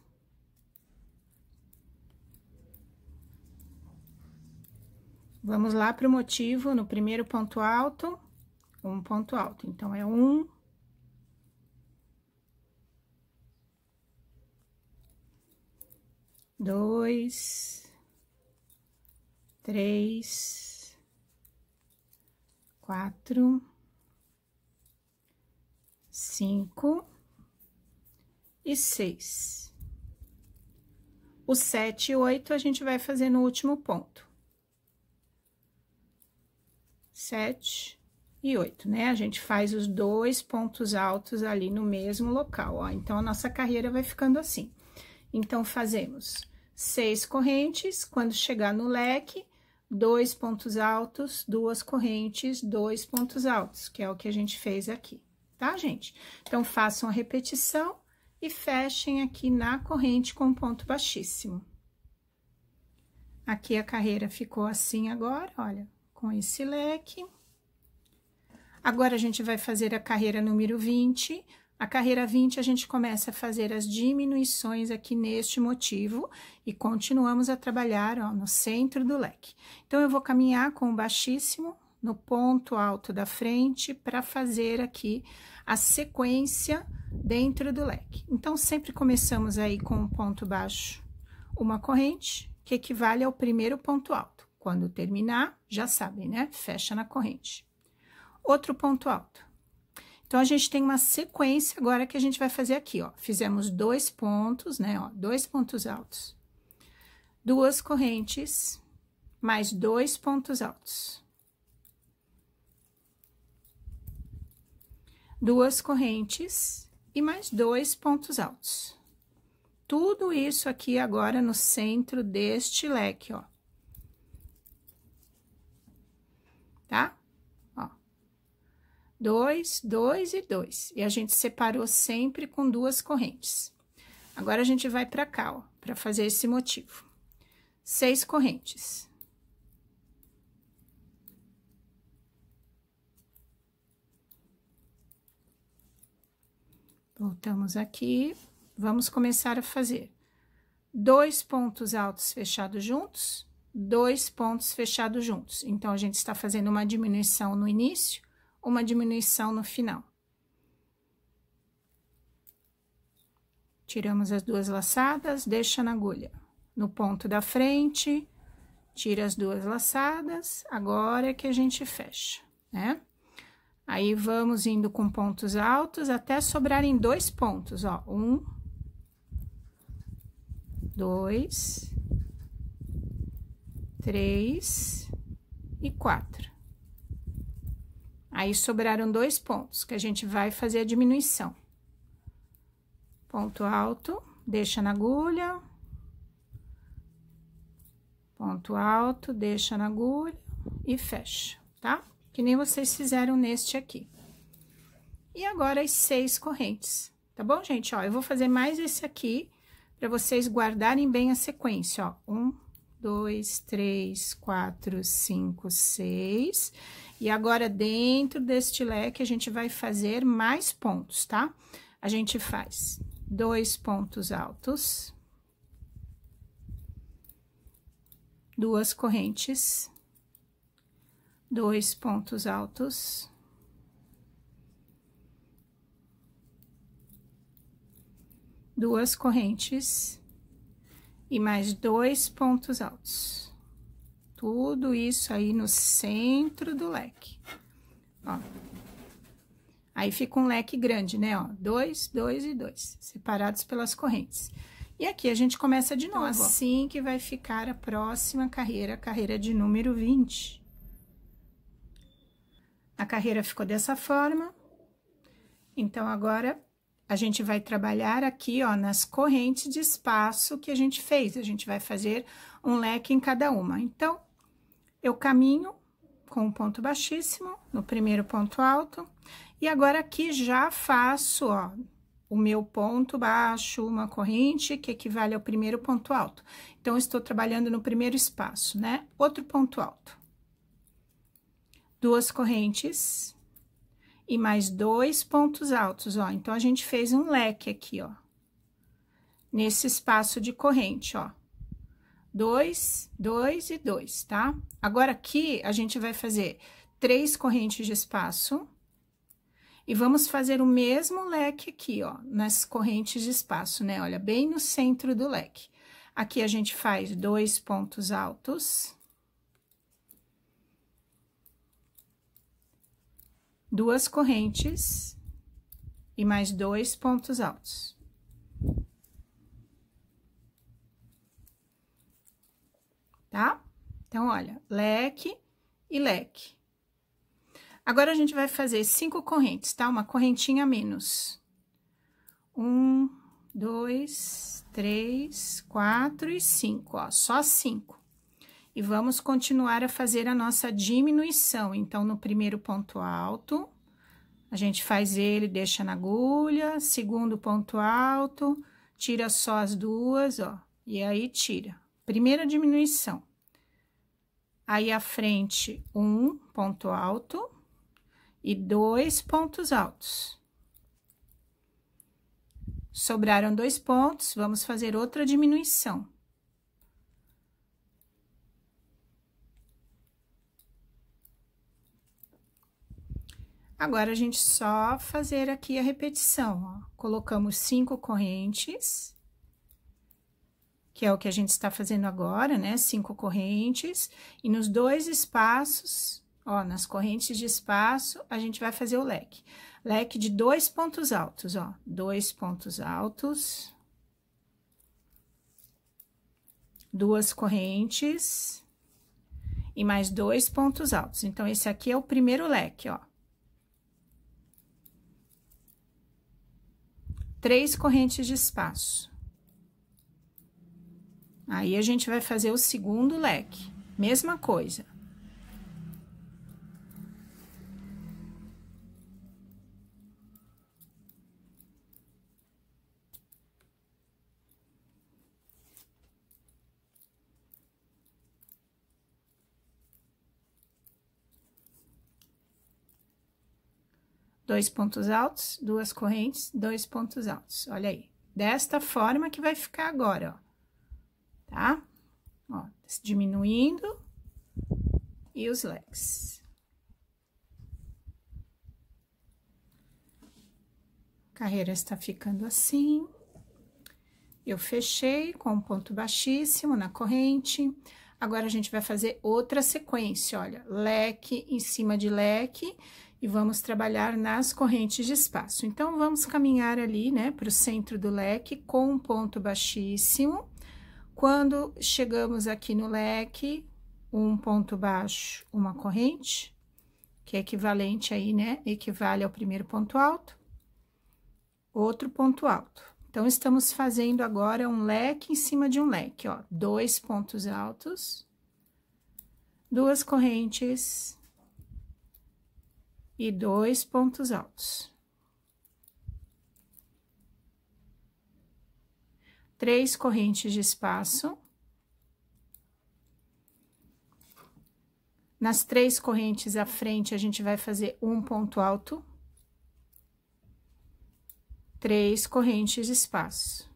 Vamos lá para o motivo no primeiro ponto alto, um ponto alto. Então, é um. Dois, três, quatro, cinco e seis. O sete e oito a gente vai fazer no último ponto sete e oito, né? A gente faz os dois pontos altos ali no mesmo local, ó. Então, a nossa carreira vai ficando assim. Então, fazemos seis correntes, quando chegar no leque, dois pontos altos, duas correntes, dois pontos altos, que é o que a gente fez aqui, tá, gente? Então, façam a repetição e fechem aqui na corrente com ponto baixíssimo. Aqui a carreira ficou assim agora, olha com esse leque. Agora, a gente vai fazer a carreira número 20. A carreira 20, a gente começa a fazer as diminuições aqui neste motivo e continuamos a trabalhar ó, no centro do leque. Então, eu vou caminhar com o baixíssimo no ponto alto da frente para fazer aqui a sequência dentro do leque. Então, sempre começamos aí com um ponto baixo, uma corrente, que equivale ao primeiro ponto alto. Quando terminar, já sabem, né? Fecha na corrente. Outro ponto alto. Então, a gente tem uma sequência agora que a gente vai fazer aqui, ó. Fizemos dois pontos, né? Ó, dois pontos altos. Duas correntes, mais dois pontos altos. Duas correntes e mais dois pontos altos. Tudo isso aqui agora no centro deste leque, ó. tá? Ó, dois, dois e dois. E a gente separou sempre com duas correntes. Agora, a gente vai pra cá, ó, pra fazer esse motivo. Seis correntes. Voltamos aqui, vamos começar a fazer dois pontos altos fechados juntos dois pontos fechados juntos. Então, a gente está fazendo uma diminuição no início, uma diminuição no final. Tiramos as duas laçadas, deixa na agulha. No ponto da frente, tira as duas laçadas, agora é que a gente fecha, né? Aí, vamos indo com pontos altos até sobrarem dois pontos, ó. Um, dois três e quatro. Aí, sobraram dois pontos, que a gente vai fazer a diminuição. Ponto alto, deixa na agulha. Ponto alto, deixa na agulha e fecha, tá? Que nem vocês fizeram neste aqui. E agora, as seis correntes, tá bom, gente? Ó, eu vou fazer mais esse aqui, para vocês guardarem bem a sequência, ó. Um, dois, três, quatro, cinco, seis. E agora, dentro deste leque, a gente vai fazer mais pontos, tá? A gente faz dois pontos altos, duas correntes, dois pontos altos, duas correntes, e mais dois pontos altos. Tudo isso aí no centro do leque, ó. Aí fica um leque grande, né, ó, dois, dois e dois, separados pelas correntes. E aqui a gente começa de então, novo, então, assim que vai ficar a próxima carreira, a carreira de número 20. A carreira ficou dessa forma, então agora a gente vai trabalhar aqui, ó, nas correntes de espaço que a gente fez. A gente vai fazer um leque em cada uma. Então, eu caminho com um ponto baixíssimo no primeiro ponto alto. E agora, aqui já faço, ó, o meu ponto baixo, uma corrente que equivale ao primeiro ponto alto. Então, estou trabalhando no primeiro espaço, né? Outro ponto alto. Duas correntes e mais dois pontos altos, ó. Então, a gente fez um leque aqui, ó, nesse espaço de corrente, ó. Dois, dois e dois, tá? Agora, aqui, a gente vai fazer três correntes de espaço e vamos fazer o mesmo leque aqui, ó, nas correntes de espaço, né? Olha, bem no centro do leque. Aqui, a gente faz dois pontos altos duas correntes e mais dois pontos altos. Tá? Então, olha, leque e leque. Agora, a gente vai fazer cinco correntes, tá? Uma correntinha a menos. Um, dois, três, quatro e cinco, ó, só cinco e vamos continuar a fazer a nossa diminuição. Então, no primeiro ponto alto, a gente faz ele, deixa na agulha, segundo ponto alto, tira só as duas, ó, e aí tira. Primeira diminuição. Aí, à frente, um ponto alto e dois pontos altos. Sobraram dois pontos, vamos fazer outra diminuição. Agora, a gente só fazer aqui a repetição, ó. Colocamos cinco correntes, que é o que a gente está fazendo agora, né? Cinco correntes, e nos dois espaços, ó, nas correntes de espaço, a gente vai fazer o leque. Leque de dois pontos altos, ó. Dois pontos altos. Duas correntes. E mais dois pontos altos. Então, esse aqui é o primeiro leque, ó três correntes de espaço. Aí, a gente vai fazer o segundo leque, mesma coisa. dois pontos altos, duas correntes, dois pontos altos. Olha aí, desta forma que vai ficar agora, ó, tá? Ó, diminuindo e os legs. Carreira está ficando assim. Eu fechei com um ponto baixíssimo na corrente. Agora, a gente vai fazer outra sequência, olha, leque em cima de leque e vamos trabalhar nas correntes de espaço. Então, vamos caminhar ali, né, para o centro do leque com um ponto baixíssimo. Quando chegamos aqui no leque, um ponto baixo, uma corrente, que é equivalente aí, né, equivale ao primeiro ponto alto, outro ponto alto. Então, estamos fazendo agora um leque em cima de um leque, ó, dois pontos altos, duas correntes, e dois pontos altos. Três correntes de espaço. Nas três correntes à frente, a gente vai fazer um ponto alto. Três correntes de espaço.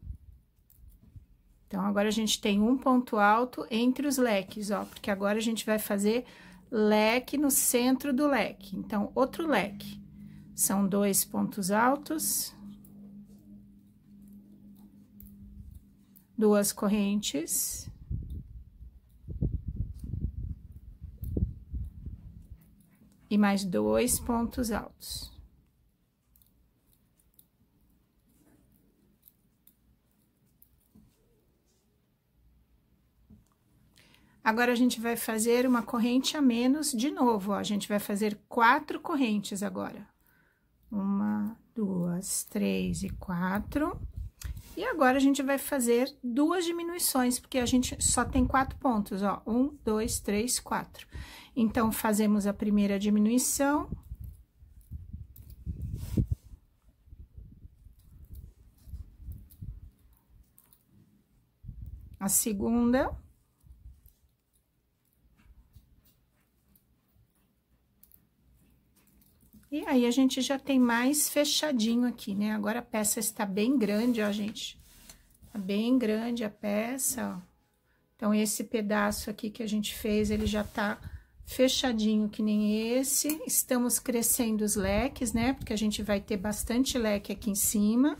Então, agora a gente tem um ponto alto entre os leques, ó, porque agora a gente vai fazer leque no centro do leque. Então, outro leque. São dois pontos altos. Duas correntes. E mais dois pontos altos. Agora, a gente vai fazer uma corrente a menos de novo, ó. A gente vai fazer quatro correntes agora. Uma, duas, três e quatro. E agora, a gente vai fazer duas diminuições, porque a gente só tem quatro pontos, ó. Um, dois, três, quatro. Então, fazemos a primeira diminuição, a segunda, E aí, a gente já tem mais fechadinho aqui, né? Agora, a peça está bem grande, ó, gente. Tá bem grande a peça, ó. Então, esse pedaço aqui que a gente fez, ele já tá fechadinho que nem esse. Estamos crescendo os leques, né? Porque a gente vai ter bastante leque aqui em cima.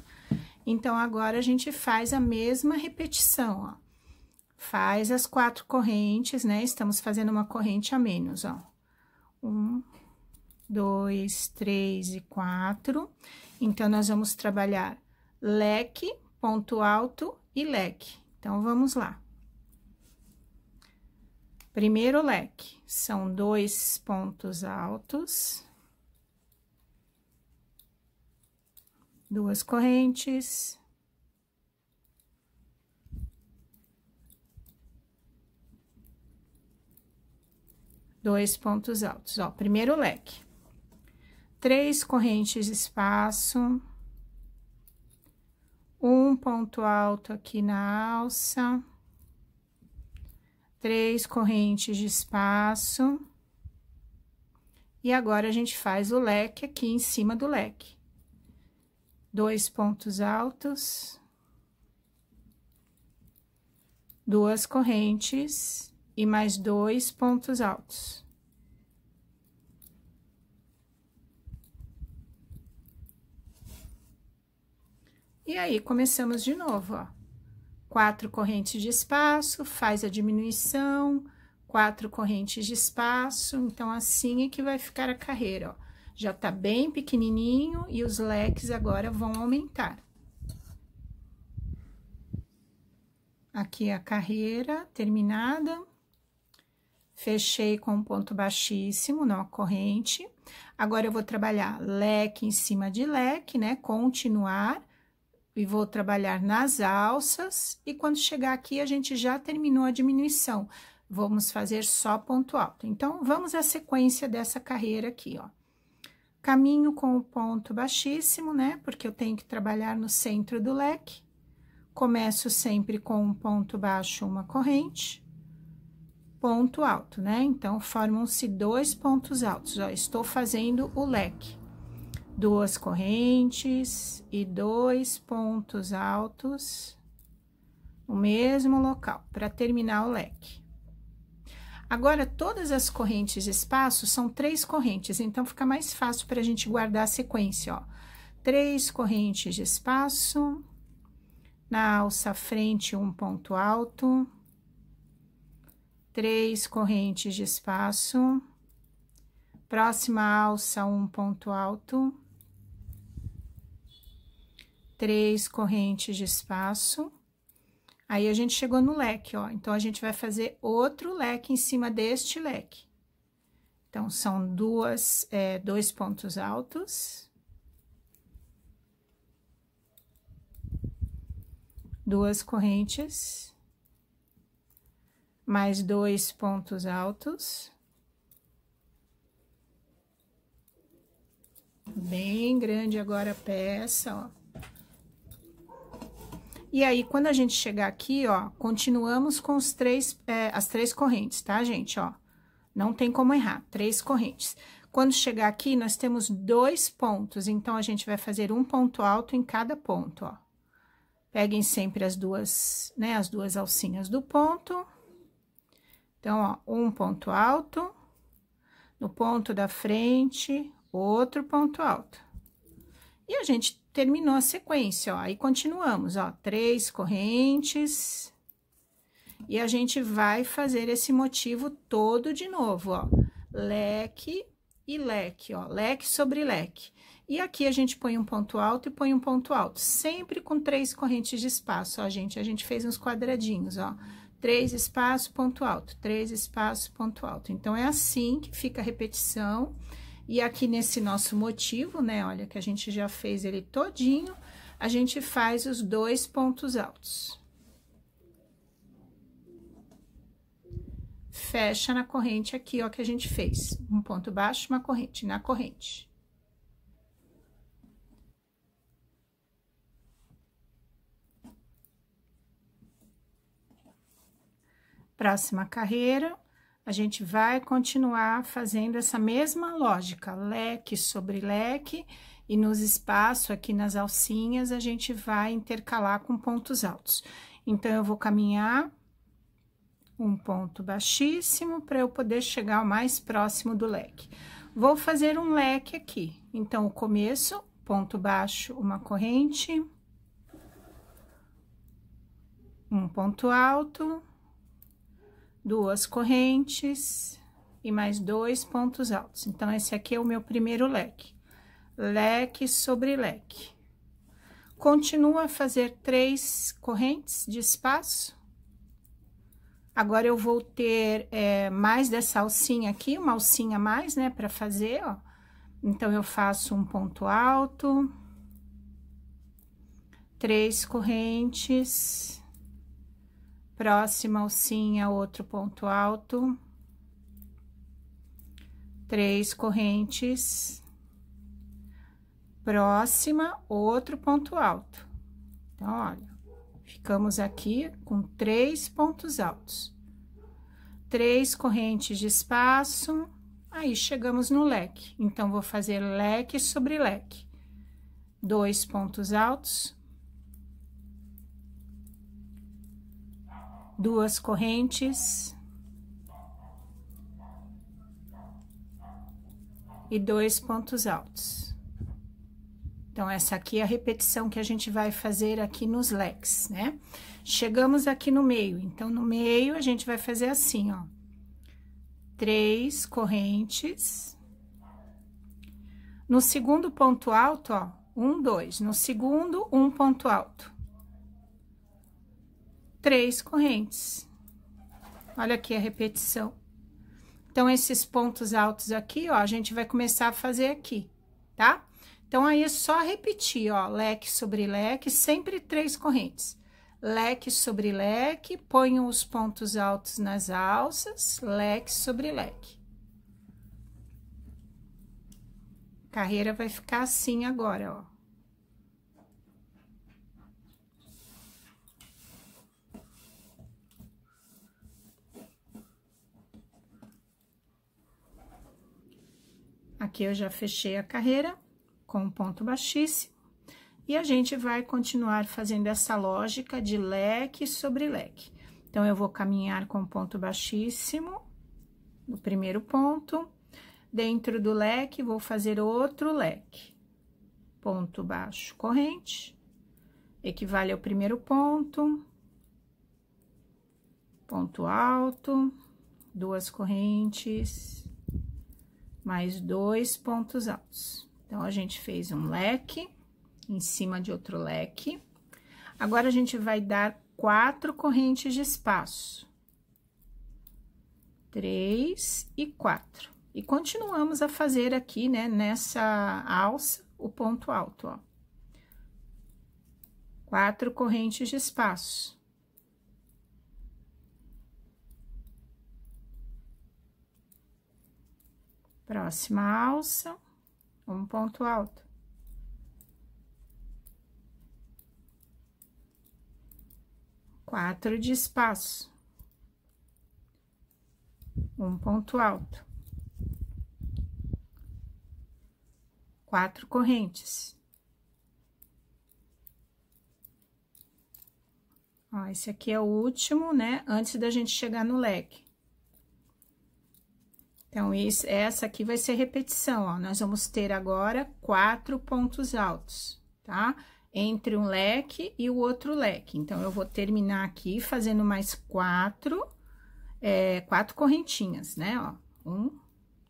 Então, agora a gente faz a mesma repetição, ó. Faz as quatro correntes, né? Estamos fazendo uma corrente a menos, ó. Um, dois, três e quatro. Então, nós vamos trabalhar leque, ponto alto e leque. Então, vamos lá. Primeiro leque, são dois pontos altos, duas correntes, dois pontos altos, ó, primeiro leque três correntes de espaço, um ponto alto aqui na alça, três correntes de espaço. E agora, a gente faz o leque aqui em cima do leque. Dois pontos altos, duas correntes e mais dois pontos altos. E aí, começamos de novo, ó. Quatro correntes de espaço, faz a diminuição, quatro correntes de espaço. Então, assim é que vai ficar a carreira, ó. Já tá bem pequenininho e os leques agora vão aumentar. Aqui a carreira terminada. Fechei com um ponto baixíssimo, nó corrente. Agora, eu vou trabalhar leque em cima de leque, né? Continuar e vou trabalhar nas alças e quando chegar aqui a gente já terminou a diminuição. Vamos fazer só ponto alto. Então, vamos à sequência dessa carreira aqui, ó. Caminho com o ponto baixíssimo, né? Porque eu tenho que trabalhar no centro do leque. Começo sempre com um ponto baixo, uma corrente. Ponto alto, né? Então, formam-se dois pontos altos, ó. Estou fazendo o leque duas correntes e dois pontos altos no mesmo local, para terminar o leque. Agora, todas as correntes de espaço são três correntes, então fica mais fácil para a gente guardar a sequência, ó. Três correntes de espaço, na alça frente um ponto alto, três correntes de espaço, próxima alça um ponto alto, três correntes de espaço. Aí, a gente chegou no leque, ó. Então, a gente vai fazer outro leque em cima deste leque. Então, são duas, é, dois pontos altos. Duas correntes. Mais dois pontos altos. Bem grande agora a peça, ó. E aí, quando a gente chegar aqui, ó, continuamos com os três, é, as três correntes, tá, gente? Ó, não tem como errar, três correntes. Quando chegar aqui, nós temos dois pontos, então, a gente vai fazer um ponto alto em cada ponto, ó. Peguem sempre as duas, né, as duas alcinhas do ponto. Então, ó, um ponto alto, no ponto da frente, outro ponto alto. E a gente terminou a sequência, ó. Aí continuamos, ó, três correntes. E a gente vai fazer esse motivo todo de novo, ó. Leque e leque, ó. Leque sobre leque. E aqui a gente põe um ponto alto e põe um ponto alto, sempre com três correntes de espaço, ó, gente. A gente fez uns quadradinhos, ó. Três espaço, ponto alto, três espaço, ponto alto. Então, é assim que fica a repetição e aqui nesse nosso motivo, né, olha, que a gente já fez ele todinho, a gente faz os dois pontos altos. Fecha na corrente aqui, ó, que a gente fez. Um ponto baixo, uma corrente, na corrente. Próxima carreira a gente vai continuar fazendo essa mesma lógica, leque sobre leque, e nos espaços aqui nas alcinhas, a gente vai intercalar com pontos altos. Então, eu vou caminhar um ponto baixíssimo para eu poder chegar o mais próximo do leque. Vou fazer um leque aqui. Então, o começo, ponto baixo, uma corrente, um ponto alto, duas correntes e mais dois pontos altos. Então, esse aqui é o meu primeiro leque. Leque sobre leque. Continua a fazer três correntes de espaço. Agora, eu vou ter é, mais dessa alcinha aqui, uma alcinha a mais, né, para fazer, ó. Então, eu faço um ponto alto, três correntes Próxima alcinha, é outro ponto alto. Três correntes. Próxima, outro ponto alto. Então, olha, ficamos aqui com três pontos altos. Três correntes de espaço, aí chegamos no leque. Então, vou fazer leque sobre leque. Dois pontos altos, duas correntes e dois pontos altos. Então, essa aqui é a repetição que a gente vai fazer aqui nos leques, né? Chegamos aqui no meio, então, no meio, a gente vai fazer assim, ó. Três correntes. No segundo ponto alto, ó, um, dois. No segundo, um ponto alto três correntes. Olha aqui a repetição. Então, esses pontos altos aqui, ó, a gente vai começar a fazer aqui, tá? Então, aí é só repetir, ó, leque sobre leque, sempre três correntes. Leque sobre leque, ponho os pontos altos nas alças, leque sobre leque. Carreira vai ficar assim agora, ó. Aqui eu já fechei a carreira com um ponto baixíssimo. E a gente vai continuar fazendo essa lógica de leque sobre leque. Então, eu vou caminhar com ponto baixíssimo no primeiro ponto. Dentro do leque, vou fazer outro leque. Ponto baixo corrente, equivale ao primeiro ponto. Ponto alto, duas correntes mais dois pontos altos. Então, a gente fez um leque em cima de outro leque. Agora, a gente vai dar quatro correntes de espaço. Três e quatro. E continuamos a fazer aqui, né, nessa alça, o ponto alto, ó. Quatro correntes de espaço. Próxima alça, um ponto alto. Quatro de espaço. Um ponto alto. Quatro correntes. Ó, esse aqui é o último, né? Antes da gente chegar no leque. Então, isso, essa aqui vai ser repetição, ó. Nós vamos ter agora quatro pontos altos, tá? Entre um leque e o outro leque. Então, eu vou terminar aqui fazendo mais quatro, é, quatro correntinhas, né? Ó, um,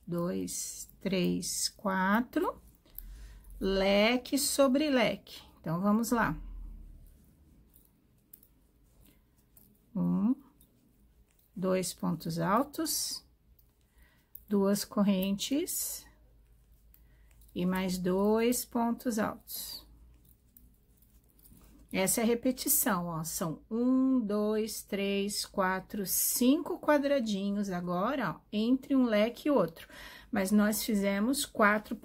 dois, três, quatro, leque sobre leque. Então, vamos lá. Um, dois pontos altos duas correntes e mais dois pontos altos. Essa é a repetição, ó, são um, dois, três, quatro, cinco quadradinhos agora, ó, entre um leque e outro, mas nós fizemos quatro.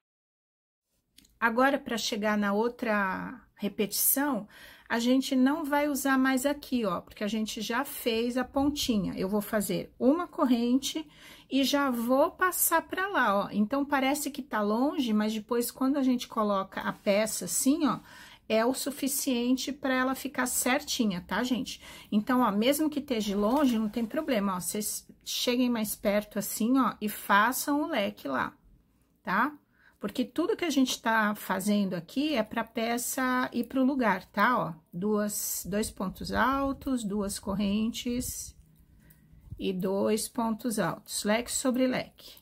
Agora, para chegar na outra repetição, a gente não vai usar mais aqui, ó, porque a gente já fez a pontinha. Eu vou fazer uma corrente e já vou passar para lá, ó. Então, parece que tá longe, mas depois, quando a gente coloca a peça assim, ó, é o suficiente para ela ficar certinha, tá, gente? Então, ó, mesmo que esteja longe, não tem problema, ó. Vocês cheguem mais perto assim, ó, e façam o leque lá, tá? porque tudo que a gente tá fazendo aqui é para peça ir pro lugar, tá? Ó, duas, dois pontos altos, duas correntes e dois pontos altos, leque sobre leque.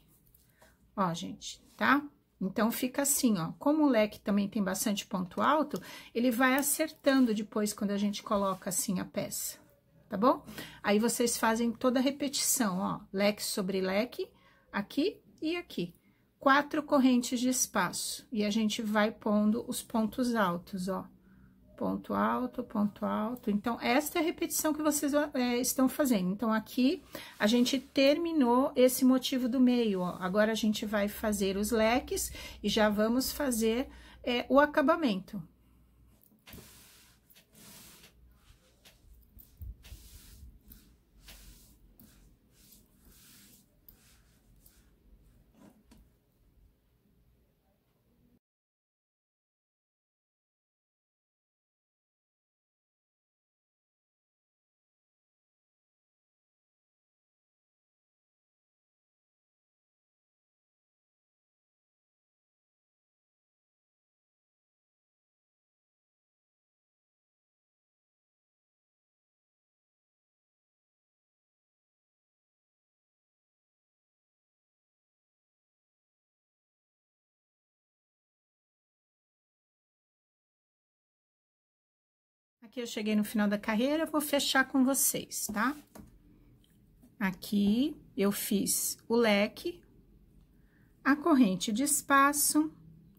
Ó, gente, tá? Então, fica assim, ó. Como o leque também tem bastante ponto alto, ele vai acertando depois quando a gente coloca assim a peça, tá bom? Aí, vocês fazem toda a repetição, ó. Leque sobre leque, aqui e aqui quatro correntes de espaço e a gente vai pondo os pontos altos, ó. Ponto alto, ponto alto. Então, esta é a repetição que vocês é, estão fazendo. Então, aqui a gente terminou esse motivo do meio, ó. Agora, a gente vai fazer os leques e já vamos fazer é, o acabamento. Aqui eu cheguei no final da carreira, vou fechar com vocês, tá? Aqui eu fiz o leque, a corrente de espaço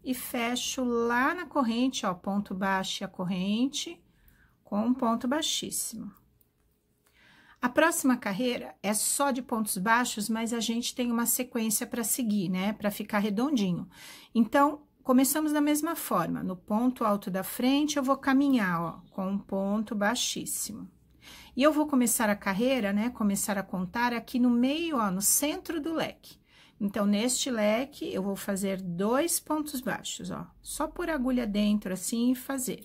e fecho lá na corrente, ó, ponto baixo e a corrente com um ponto baixíssimo. A próxima carreira é só de pontos baixos, mas a gente tem uma sequência para seguir, né? Para ficar redondinho. Então, começamos da mesma forma, no ponto alto da frente, eu vou caminhar, ó, com um ponto baixíssimo. E eu vou começar a carreira, né, começar a contar aqui no meio, ó, no centro do leque. Então, neste leque, eu vou fazer dois pontos baixos, ó, só por agulha dentro, assim, e fazer.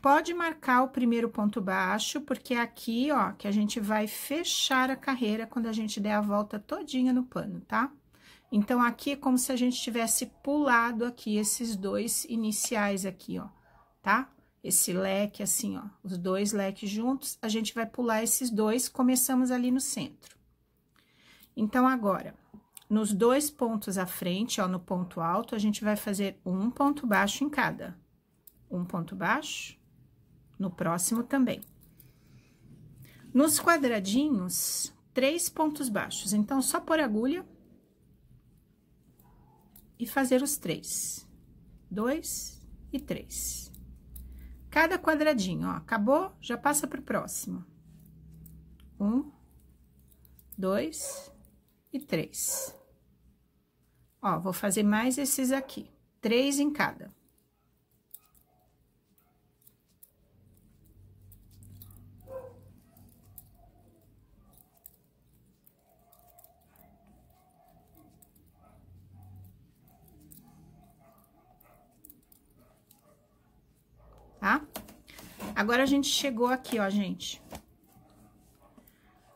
Pode marcar o primeiro ponto baixo, porque é aqui, ó, que a gente vai fechar a carreira quando a gente der a volta todinha no pano, tá? Tá? Então, aqui é como se a gente tivesse pulado aqui esses dois iniciais aqui, ó, tá? Esse leque assim, ó, os dois leques juntos, a gente vai pular esses dois, começamos ali no centro. Então, agora, nos dois pontos à frente, ó, no ponto alto, a gente vai fazer um ponto baixo em cada. Um ponto baixo, no próximo também. Nos quadradinhos, três pontos baixos. Então, só por agulha, e fazer os três. Dois e três. Cada quadradinho, ó, acabou, já passa pro próximo. Um, dois e três. Ó, vou fazer mais esses aqui, três em cada. tá? Agora a gente chegou aqui, ó, gente.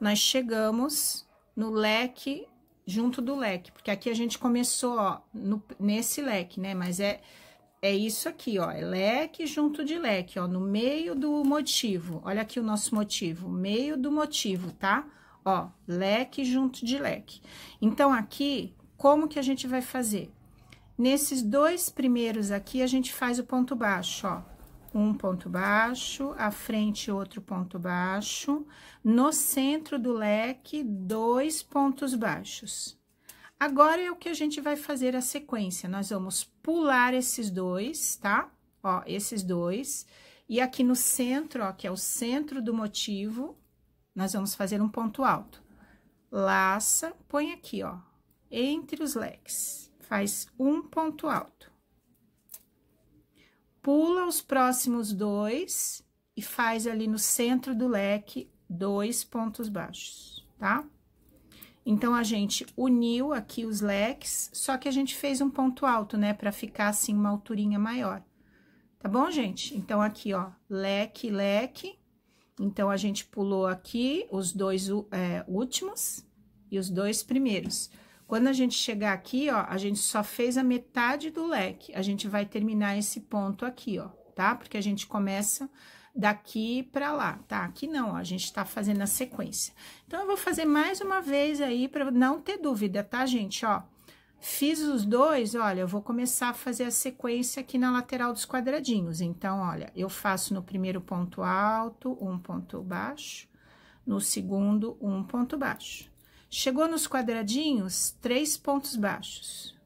Nós chegamos no leque, junto do leque, porque aqui a gente começou, ó, no, nesse leque, né? Mas é, é isso aqui, ó, é leque junto de leque, ó, no meio do motivo. Olha aqui o nosso motivo, meio do motivo, tá? Ó, leque junto de leque. Então, aqui, como que a gente vai fazer? Nesses dois primeiros aqui, a gente faz o ponto baixo, ó um ponto baixo, à frente outro ponto baixo, no centro do leque, dois pontos baixos. Agora é o que a gente vai fazer a sequência, nós vamos pular esses dois, tá? Ó, esses dois, e aqui no centro, ó, que é o centro do motivo, nós vamos fazer um ponto alto. Laça, põe aqui, ó, entre os leques, faz um ponto alto pula os próximos dois e faz ali no centro do leque dois pontos baixos, tá? Então, a gente uniu aqui os leques, só que a gente fez um ponto alto, né? Pra ficar, assim, uma alturinha maior. Tá bom, gente? Então, aqui, ó, leque, leque. Então, a gente pulou aqui os dois é, últimos e os dois primeiros. Quando a gente chegar aqui, ó, a gente só fez a metade do leque. A gente vai terminar esse ponto aqui, ó, tá? Porque a gente começa daqui para lá, tá? Aqui não, ó, a gente tá fazendo a sequência. Então, eu vou fazer mais uma vez aí para não ter dúvida, tá, gente? Ó, fiz os dois, olha, eu vou começar a fazer a sequência aqui na lateral dos quadradinhos. Então, olha, eu faço no primeiro ponto alto, um ponto baixo, no segundo, um ponto baixo. Chegou nos quadradinhos, três pontos baixos.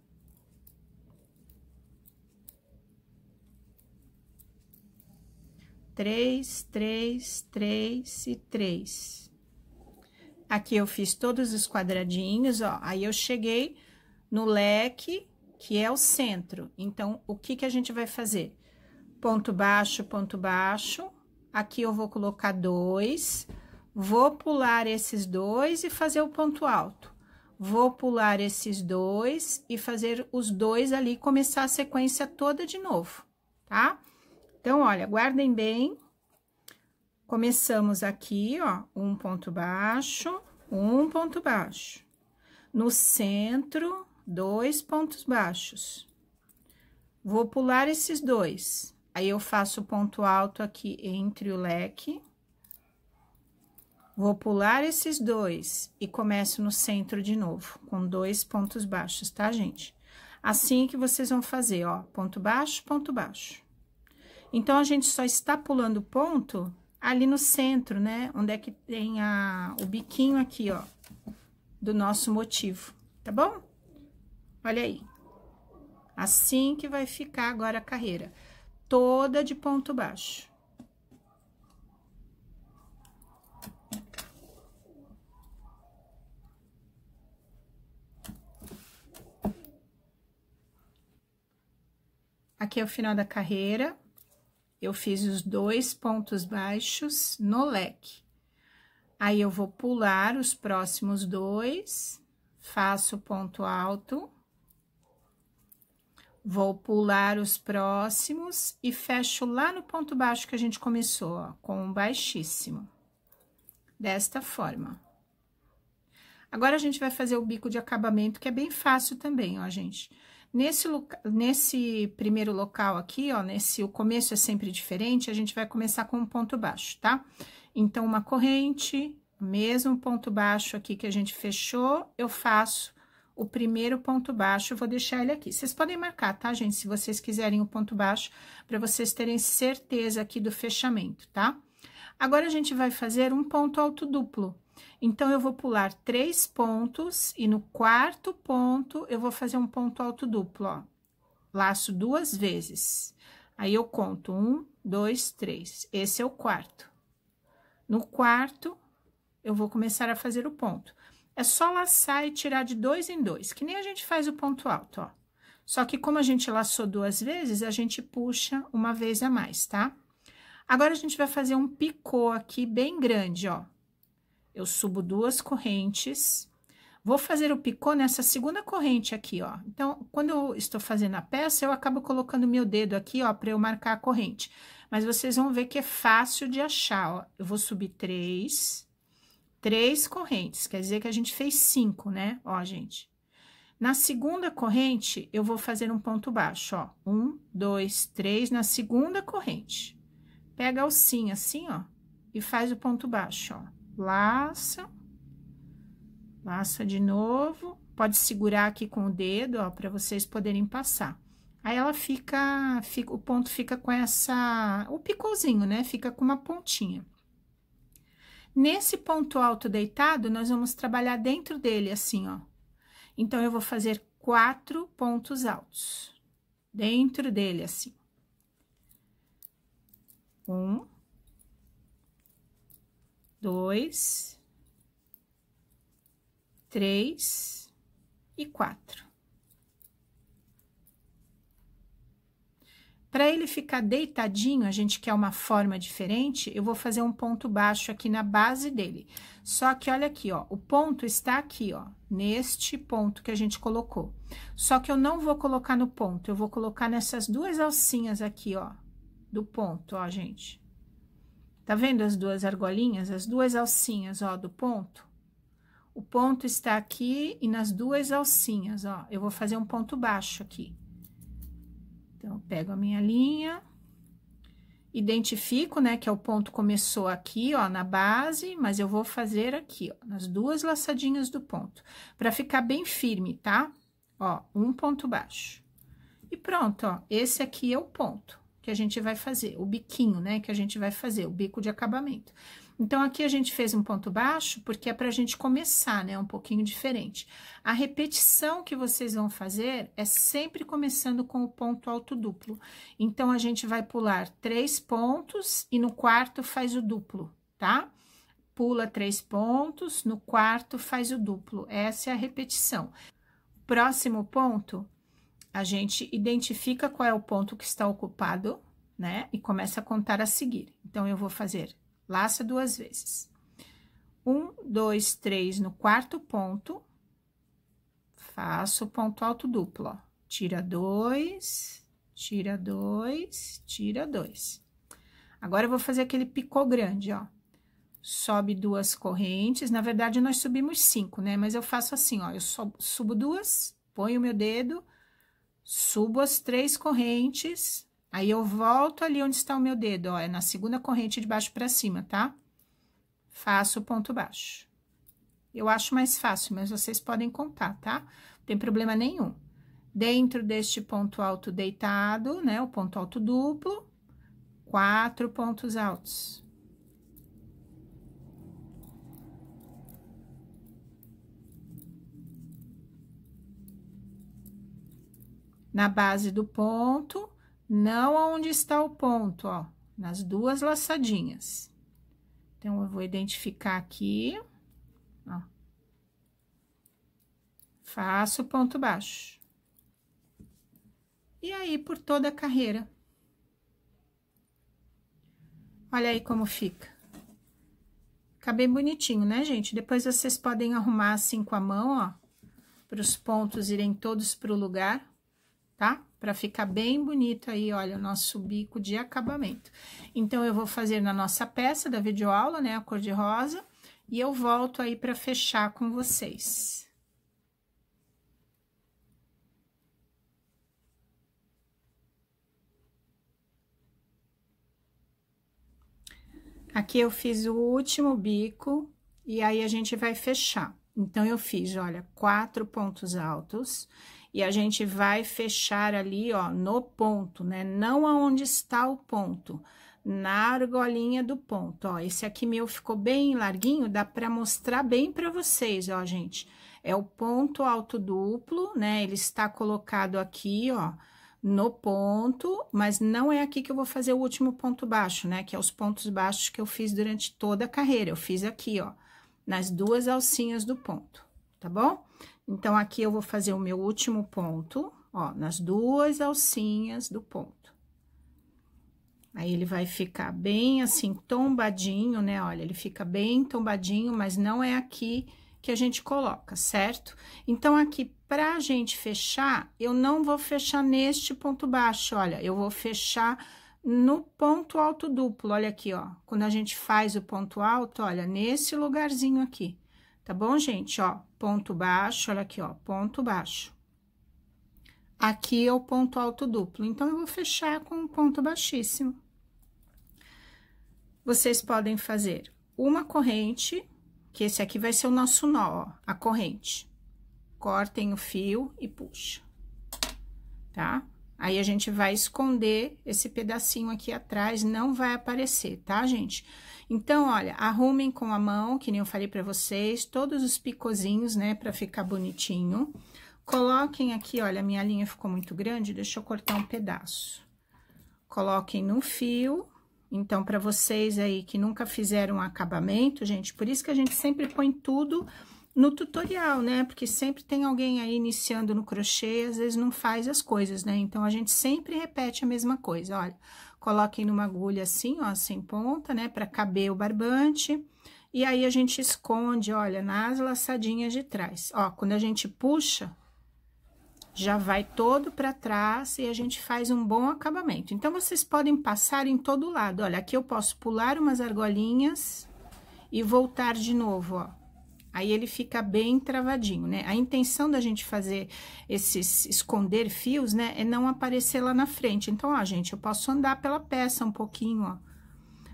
Três, três, três e três. Aqui eu fiz todos os quadradinhos, ó. Aí eu cheguei no leque, que é o centro. Então, o que que a gente vai fazer? Ponto baixo, ponto baixo. Aqui eu vou colocar dois. Dois Vou pular esses dois e fazer o ponto alto. Vou pular esses dois e fazer os dois ali, começar a sequência toda de novo, tá? Então, olha, guardem bem. Começamos aqui, ó, um ponto baixo, um ponto baixo. No centro, dois pontos baixos. Vou pular esses dois. Aí, eu faço o ponto alto aqui entre o leque Vou pular esses dois e começo no centro de novo, com dois pontos baixos, tá, gente? Assim que vocês vão fazer, ó, ponto baixo, ponto baixo. Então, a gente só está pulando ponto ali no centro, né? Onde é que tem a, o biquinho aqui, ó, do nosso motivo, tá bom? Olha aí. Assim que vai ficar agora a carreira, toda de ponto baixo. Aqui é o final da carreira. Eu fiz os dois pontos baixos no leque. Aí, eu vou pular os próximos dois, faço ponto alto. Vou pular os próximos e fecho lá no ponto baixo que a gente começou, ó, com um baixíssimo. Desta forma. Agora, a gente vai fazer o bico de acabamento, que é bem fácil também, ó, gente. Gente. Nesse, nesse primeiro local aqui, ó, nesse o começo é sempre diferente, a gente vai começar com um ponto baixo, tá? Então, uma corrente, mesmo ponto baixo aqui que a gente fechou, eu faço o primeiro ponto baixo, vou deixar ele aqui. Vocês podem marcar, tá, gente? Se vocês quiserem o um ponto baixo, para vocês terem certeza aqui do fechamento, tá? Agora, a gente vai fazer um ponto alto duplo. Então, eu vou pular três pontos e no quarto ponto, eu vou fazer um ponto alto duplo, ó. Laço duas vezes. Aí, eu conto um, dois, três. Esse é o quarto. No quarto, eu vou começar a fazer o ponto. É só laçar e tirar de dois em dois, que nem a gente faz o ponto alto, ó. Só que como a gente laçou duas vezes, a gente puxa uma vez a mais, tá? Agora, a gente vai fazer um picô aqui bem grande, ó. Eu subo duas correntes. Vou fazer o picô nessa segunda corrente aqui, ó. Então, quando eu estou fazendo a peça, eu acabo colocando meu dedo aqui, ó, para eu marcar a corrente. Mas vocês vão ver que é fácil de achar, ó. Eu vou subir três, três correntes. Quer dizer que a gente fez cinco, né? Ó, gente. Na segunda corrente, eu vou fazer um ponto baixo, ó. Um, dois, três, na segunda corrente. Pega a alcinha assim, ó, e faz o ponto baixo, ó laça, laça de novo, pode segurar aqui com o dedo, ó, para vocês poderem passar. Aí ela fica, fica, o ponto fica com essa, o picôzinho, né? Fica com uma pontinha. Nesse ponto alto deitado, nós vamos trabalhar dentro dele, assim, ó. Então, eu vou fazer quatro pontos altos. Dentro dele, assim. Um, dois, três e quatro. Para ele ficar deitadinho, a gente quer uma forma diferente, eu vou fazer um ponto baixo aqui na base dele. Só que olha aqui, ó, o ponto está aqui, ó, neste ponto que a gente colocou. Só que eu não vou colocar no ponto, eu vou colocar nessas duas alcinhas aqui, ó, do ponto, ó, gente. Tá vendo as duas argolinhas, as duas alcinhas, ó, do ponto? O ponto está aqui e nas duas alcinhas, ó. Eu vou fazer um ponto baixo aqui. Então, eu pego a minha linha, identifico, né, que é o ponto começou aqui, ó, na base, mas eu vou fazer aqui, ó, nas duas laçadinhas do ponto, para ficar bem firme, tá? Ó, um ponto baixo. E pronto, ó, esse aqui é o ponto que a gente vai fazer, o biquinho, né, que a gente vai fazer, o bico de acabamento. Então, aqui a gente fez um ponto baixo, porque é pra gente começar, né, um pouquinho diferente. A repetição que vocês vão fazer é sempre começando com o ponto alto duplo. Então, a gente vai pular três pontos e no quarto faz o duplo, tá? Pula três pontos, no quarto faz o duplo. Essa é a repetição. Próximo ponto, a gente identifica qual é o ponto que está ocupado, né? E começa a contar a seguir. Então, eu vou fazer laça duas vezes. Um, dois, três no quarto ponto, faço ponto alto duplo, ó. Tira dois, tira dois, tira dois. Agora, eu vou fazer aquele picô grande, ó. Sobe duas correntes, na verdade, nós subimos cinco, né? Mas eu faço assim, ó, eu subo duas, ponho o meu dedo subo as três correntes, aí eu volto ali onde está o meu dedo, ó, é na segunda corrente de baixo para cima, tá? Faço o ponto baixo. Eu acho mais fácil, mas vocês podem contar, tá? Não tem problema nenhum. Dentro deste ponto alto deitado, né, o ponto alto duplo, quatro pontos altos. na base do ponto, não onde está o ponto, ó, nas duas laçadinhas. Então, eu vou identificar aqui, ó. Faço ponto baixo. E aí, por toda a carreira. Olha aí como fica. Fica bem bonitinho, né, gente? Depois vocês podem arrumar assim com a mão, ó, para os pontos irem todos para o lugar tá? Para ficar bem bonito aí, olha, o nosso bico de acabamento. Então, eu vou fazer na nossa peça da videoaula, né, a cor de rosa, e eu volto aí para fechar com vocês. Aqui eu fiz o último bico e aí a gente vai fechar. Então, eu fiz, olha, quatro pontos altos e a gente vai fechar ali, ó, no ponto, né? Não aonde está o ponto, na argolinha do ponto, ó. Esse aqui meu ficou bem larguinho, dá para mostrar bem para vocês, ó, gente. É o ponto alto duplo, né? Ele está colocado aqui, ó, no ponto, mas não é aqui que eu vou fazer o último ponto baixo, né? Que é os pontos baixos que eu fiz durante toda a carreira. Eu fiz aqui, ó, nas duas alcinhas do ponto, tá bom? Então, aqui eu vou fazer o meu último ponto, ó, nas duas alcinhas do ponto. Aí, ele vai ficar bem assim, tombadinho, né? Olha, ele fica bem tombadinho, mas não é aqui que a gente coloca, certo? Então, aqui, pra gente fechar, eu não vou fechar neste ponto baixo, olha, eu vou fechar no ponto alto duplo, olha aqui, ó. Quando a gente faz o ponto alto, olha, nesse lugarzinho aqui, tá bom, gente? Ó, ponto baixo, olha aqui, ó, ponto baixo. Aqui é o ponto alto duplo, então, eu vou fechar com um ponto baixíssimo. Vocês podem fazer uma corrente, que esse aqui vai ser o nosso nó, ó, a corrente. Cortem o fio e puxa, tá? Aí, a gente vai esconder esse pedacinho aqui atrás, não vai aparecer, tá, gente? Então, olha, arrumem com a mão, que nem eu falei pra vocês, todos os picozinhos, né, pra ficar bonitinho. Coloquem aqui, olha, minha linha ficou muito grande, deixa eu cortar um pedaço. Coloquem no fio. Então, pra vocês aí que nunca fizeram acabamento, gente, por isso que a gente sempre põe tudo no tutorial, né? Porque sempre tem alguém aí iniciando no crochê, às vezes não faz as coisas, né? Então, a gente sempre repete a mesma coisa, olha. Coloquem numa agulha assim, ó, sem ponta, né? Para caber o barbante. E aí, a gente esconde, olha, nas laçadinhas de trás. Ó, quando a gente puxa, já vai todo para trás e a gente faz um bom acabamento. Então, vocês podem passar em todo lado. Olha, aqui eu posso pular umas argolinhas e voltar de novo, ó. Aí ele fica bem travadinho, né? A intenção da gente fazer esses esconder fios, né, é não aparecer lá na frente. Então, ó, gente, eu posso andar pela peça um pouquinho, ó.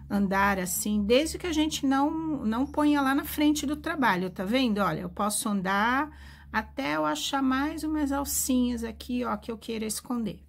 Andar assim, desde que a gente não, não ponha lá na frente do trabalho, tá vendo? Olha, eu posso andar até eu achar mais umas alcinhas aqui, ó, que eu queira esconder.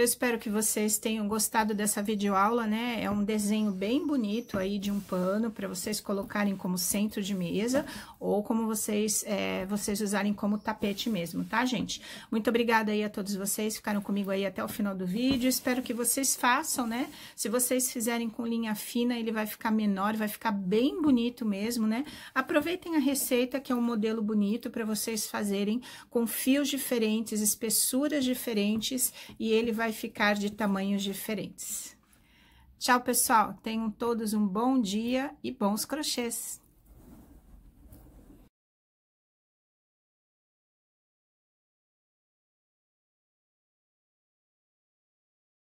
Eu espero que vocês tenham gostado dessa videoaula, né? É um desenho bem bonito aí de um pano para vocês colocarem como centro de mesa ou como vocês, é, vocês usarem como tapete mesmo, tá, gente? Muito obrigada aí a todos vocês que ficaram comigo aí até o final do vídeo. Espero que vocês façam, né? Se vocês fizerem com linha fina, ele vai ficar menor, vai ficar bem bonito mesmo, né? Aproveitem a receita, que é um modelo bonito para vocês fazerem com fios diferentes, espessuras diferentes e ele vai vai ficar de tamanhos diferentes. Tchau, pessoal. Tenham todos um bom dia e bons crochês.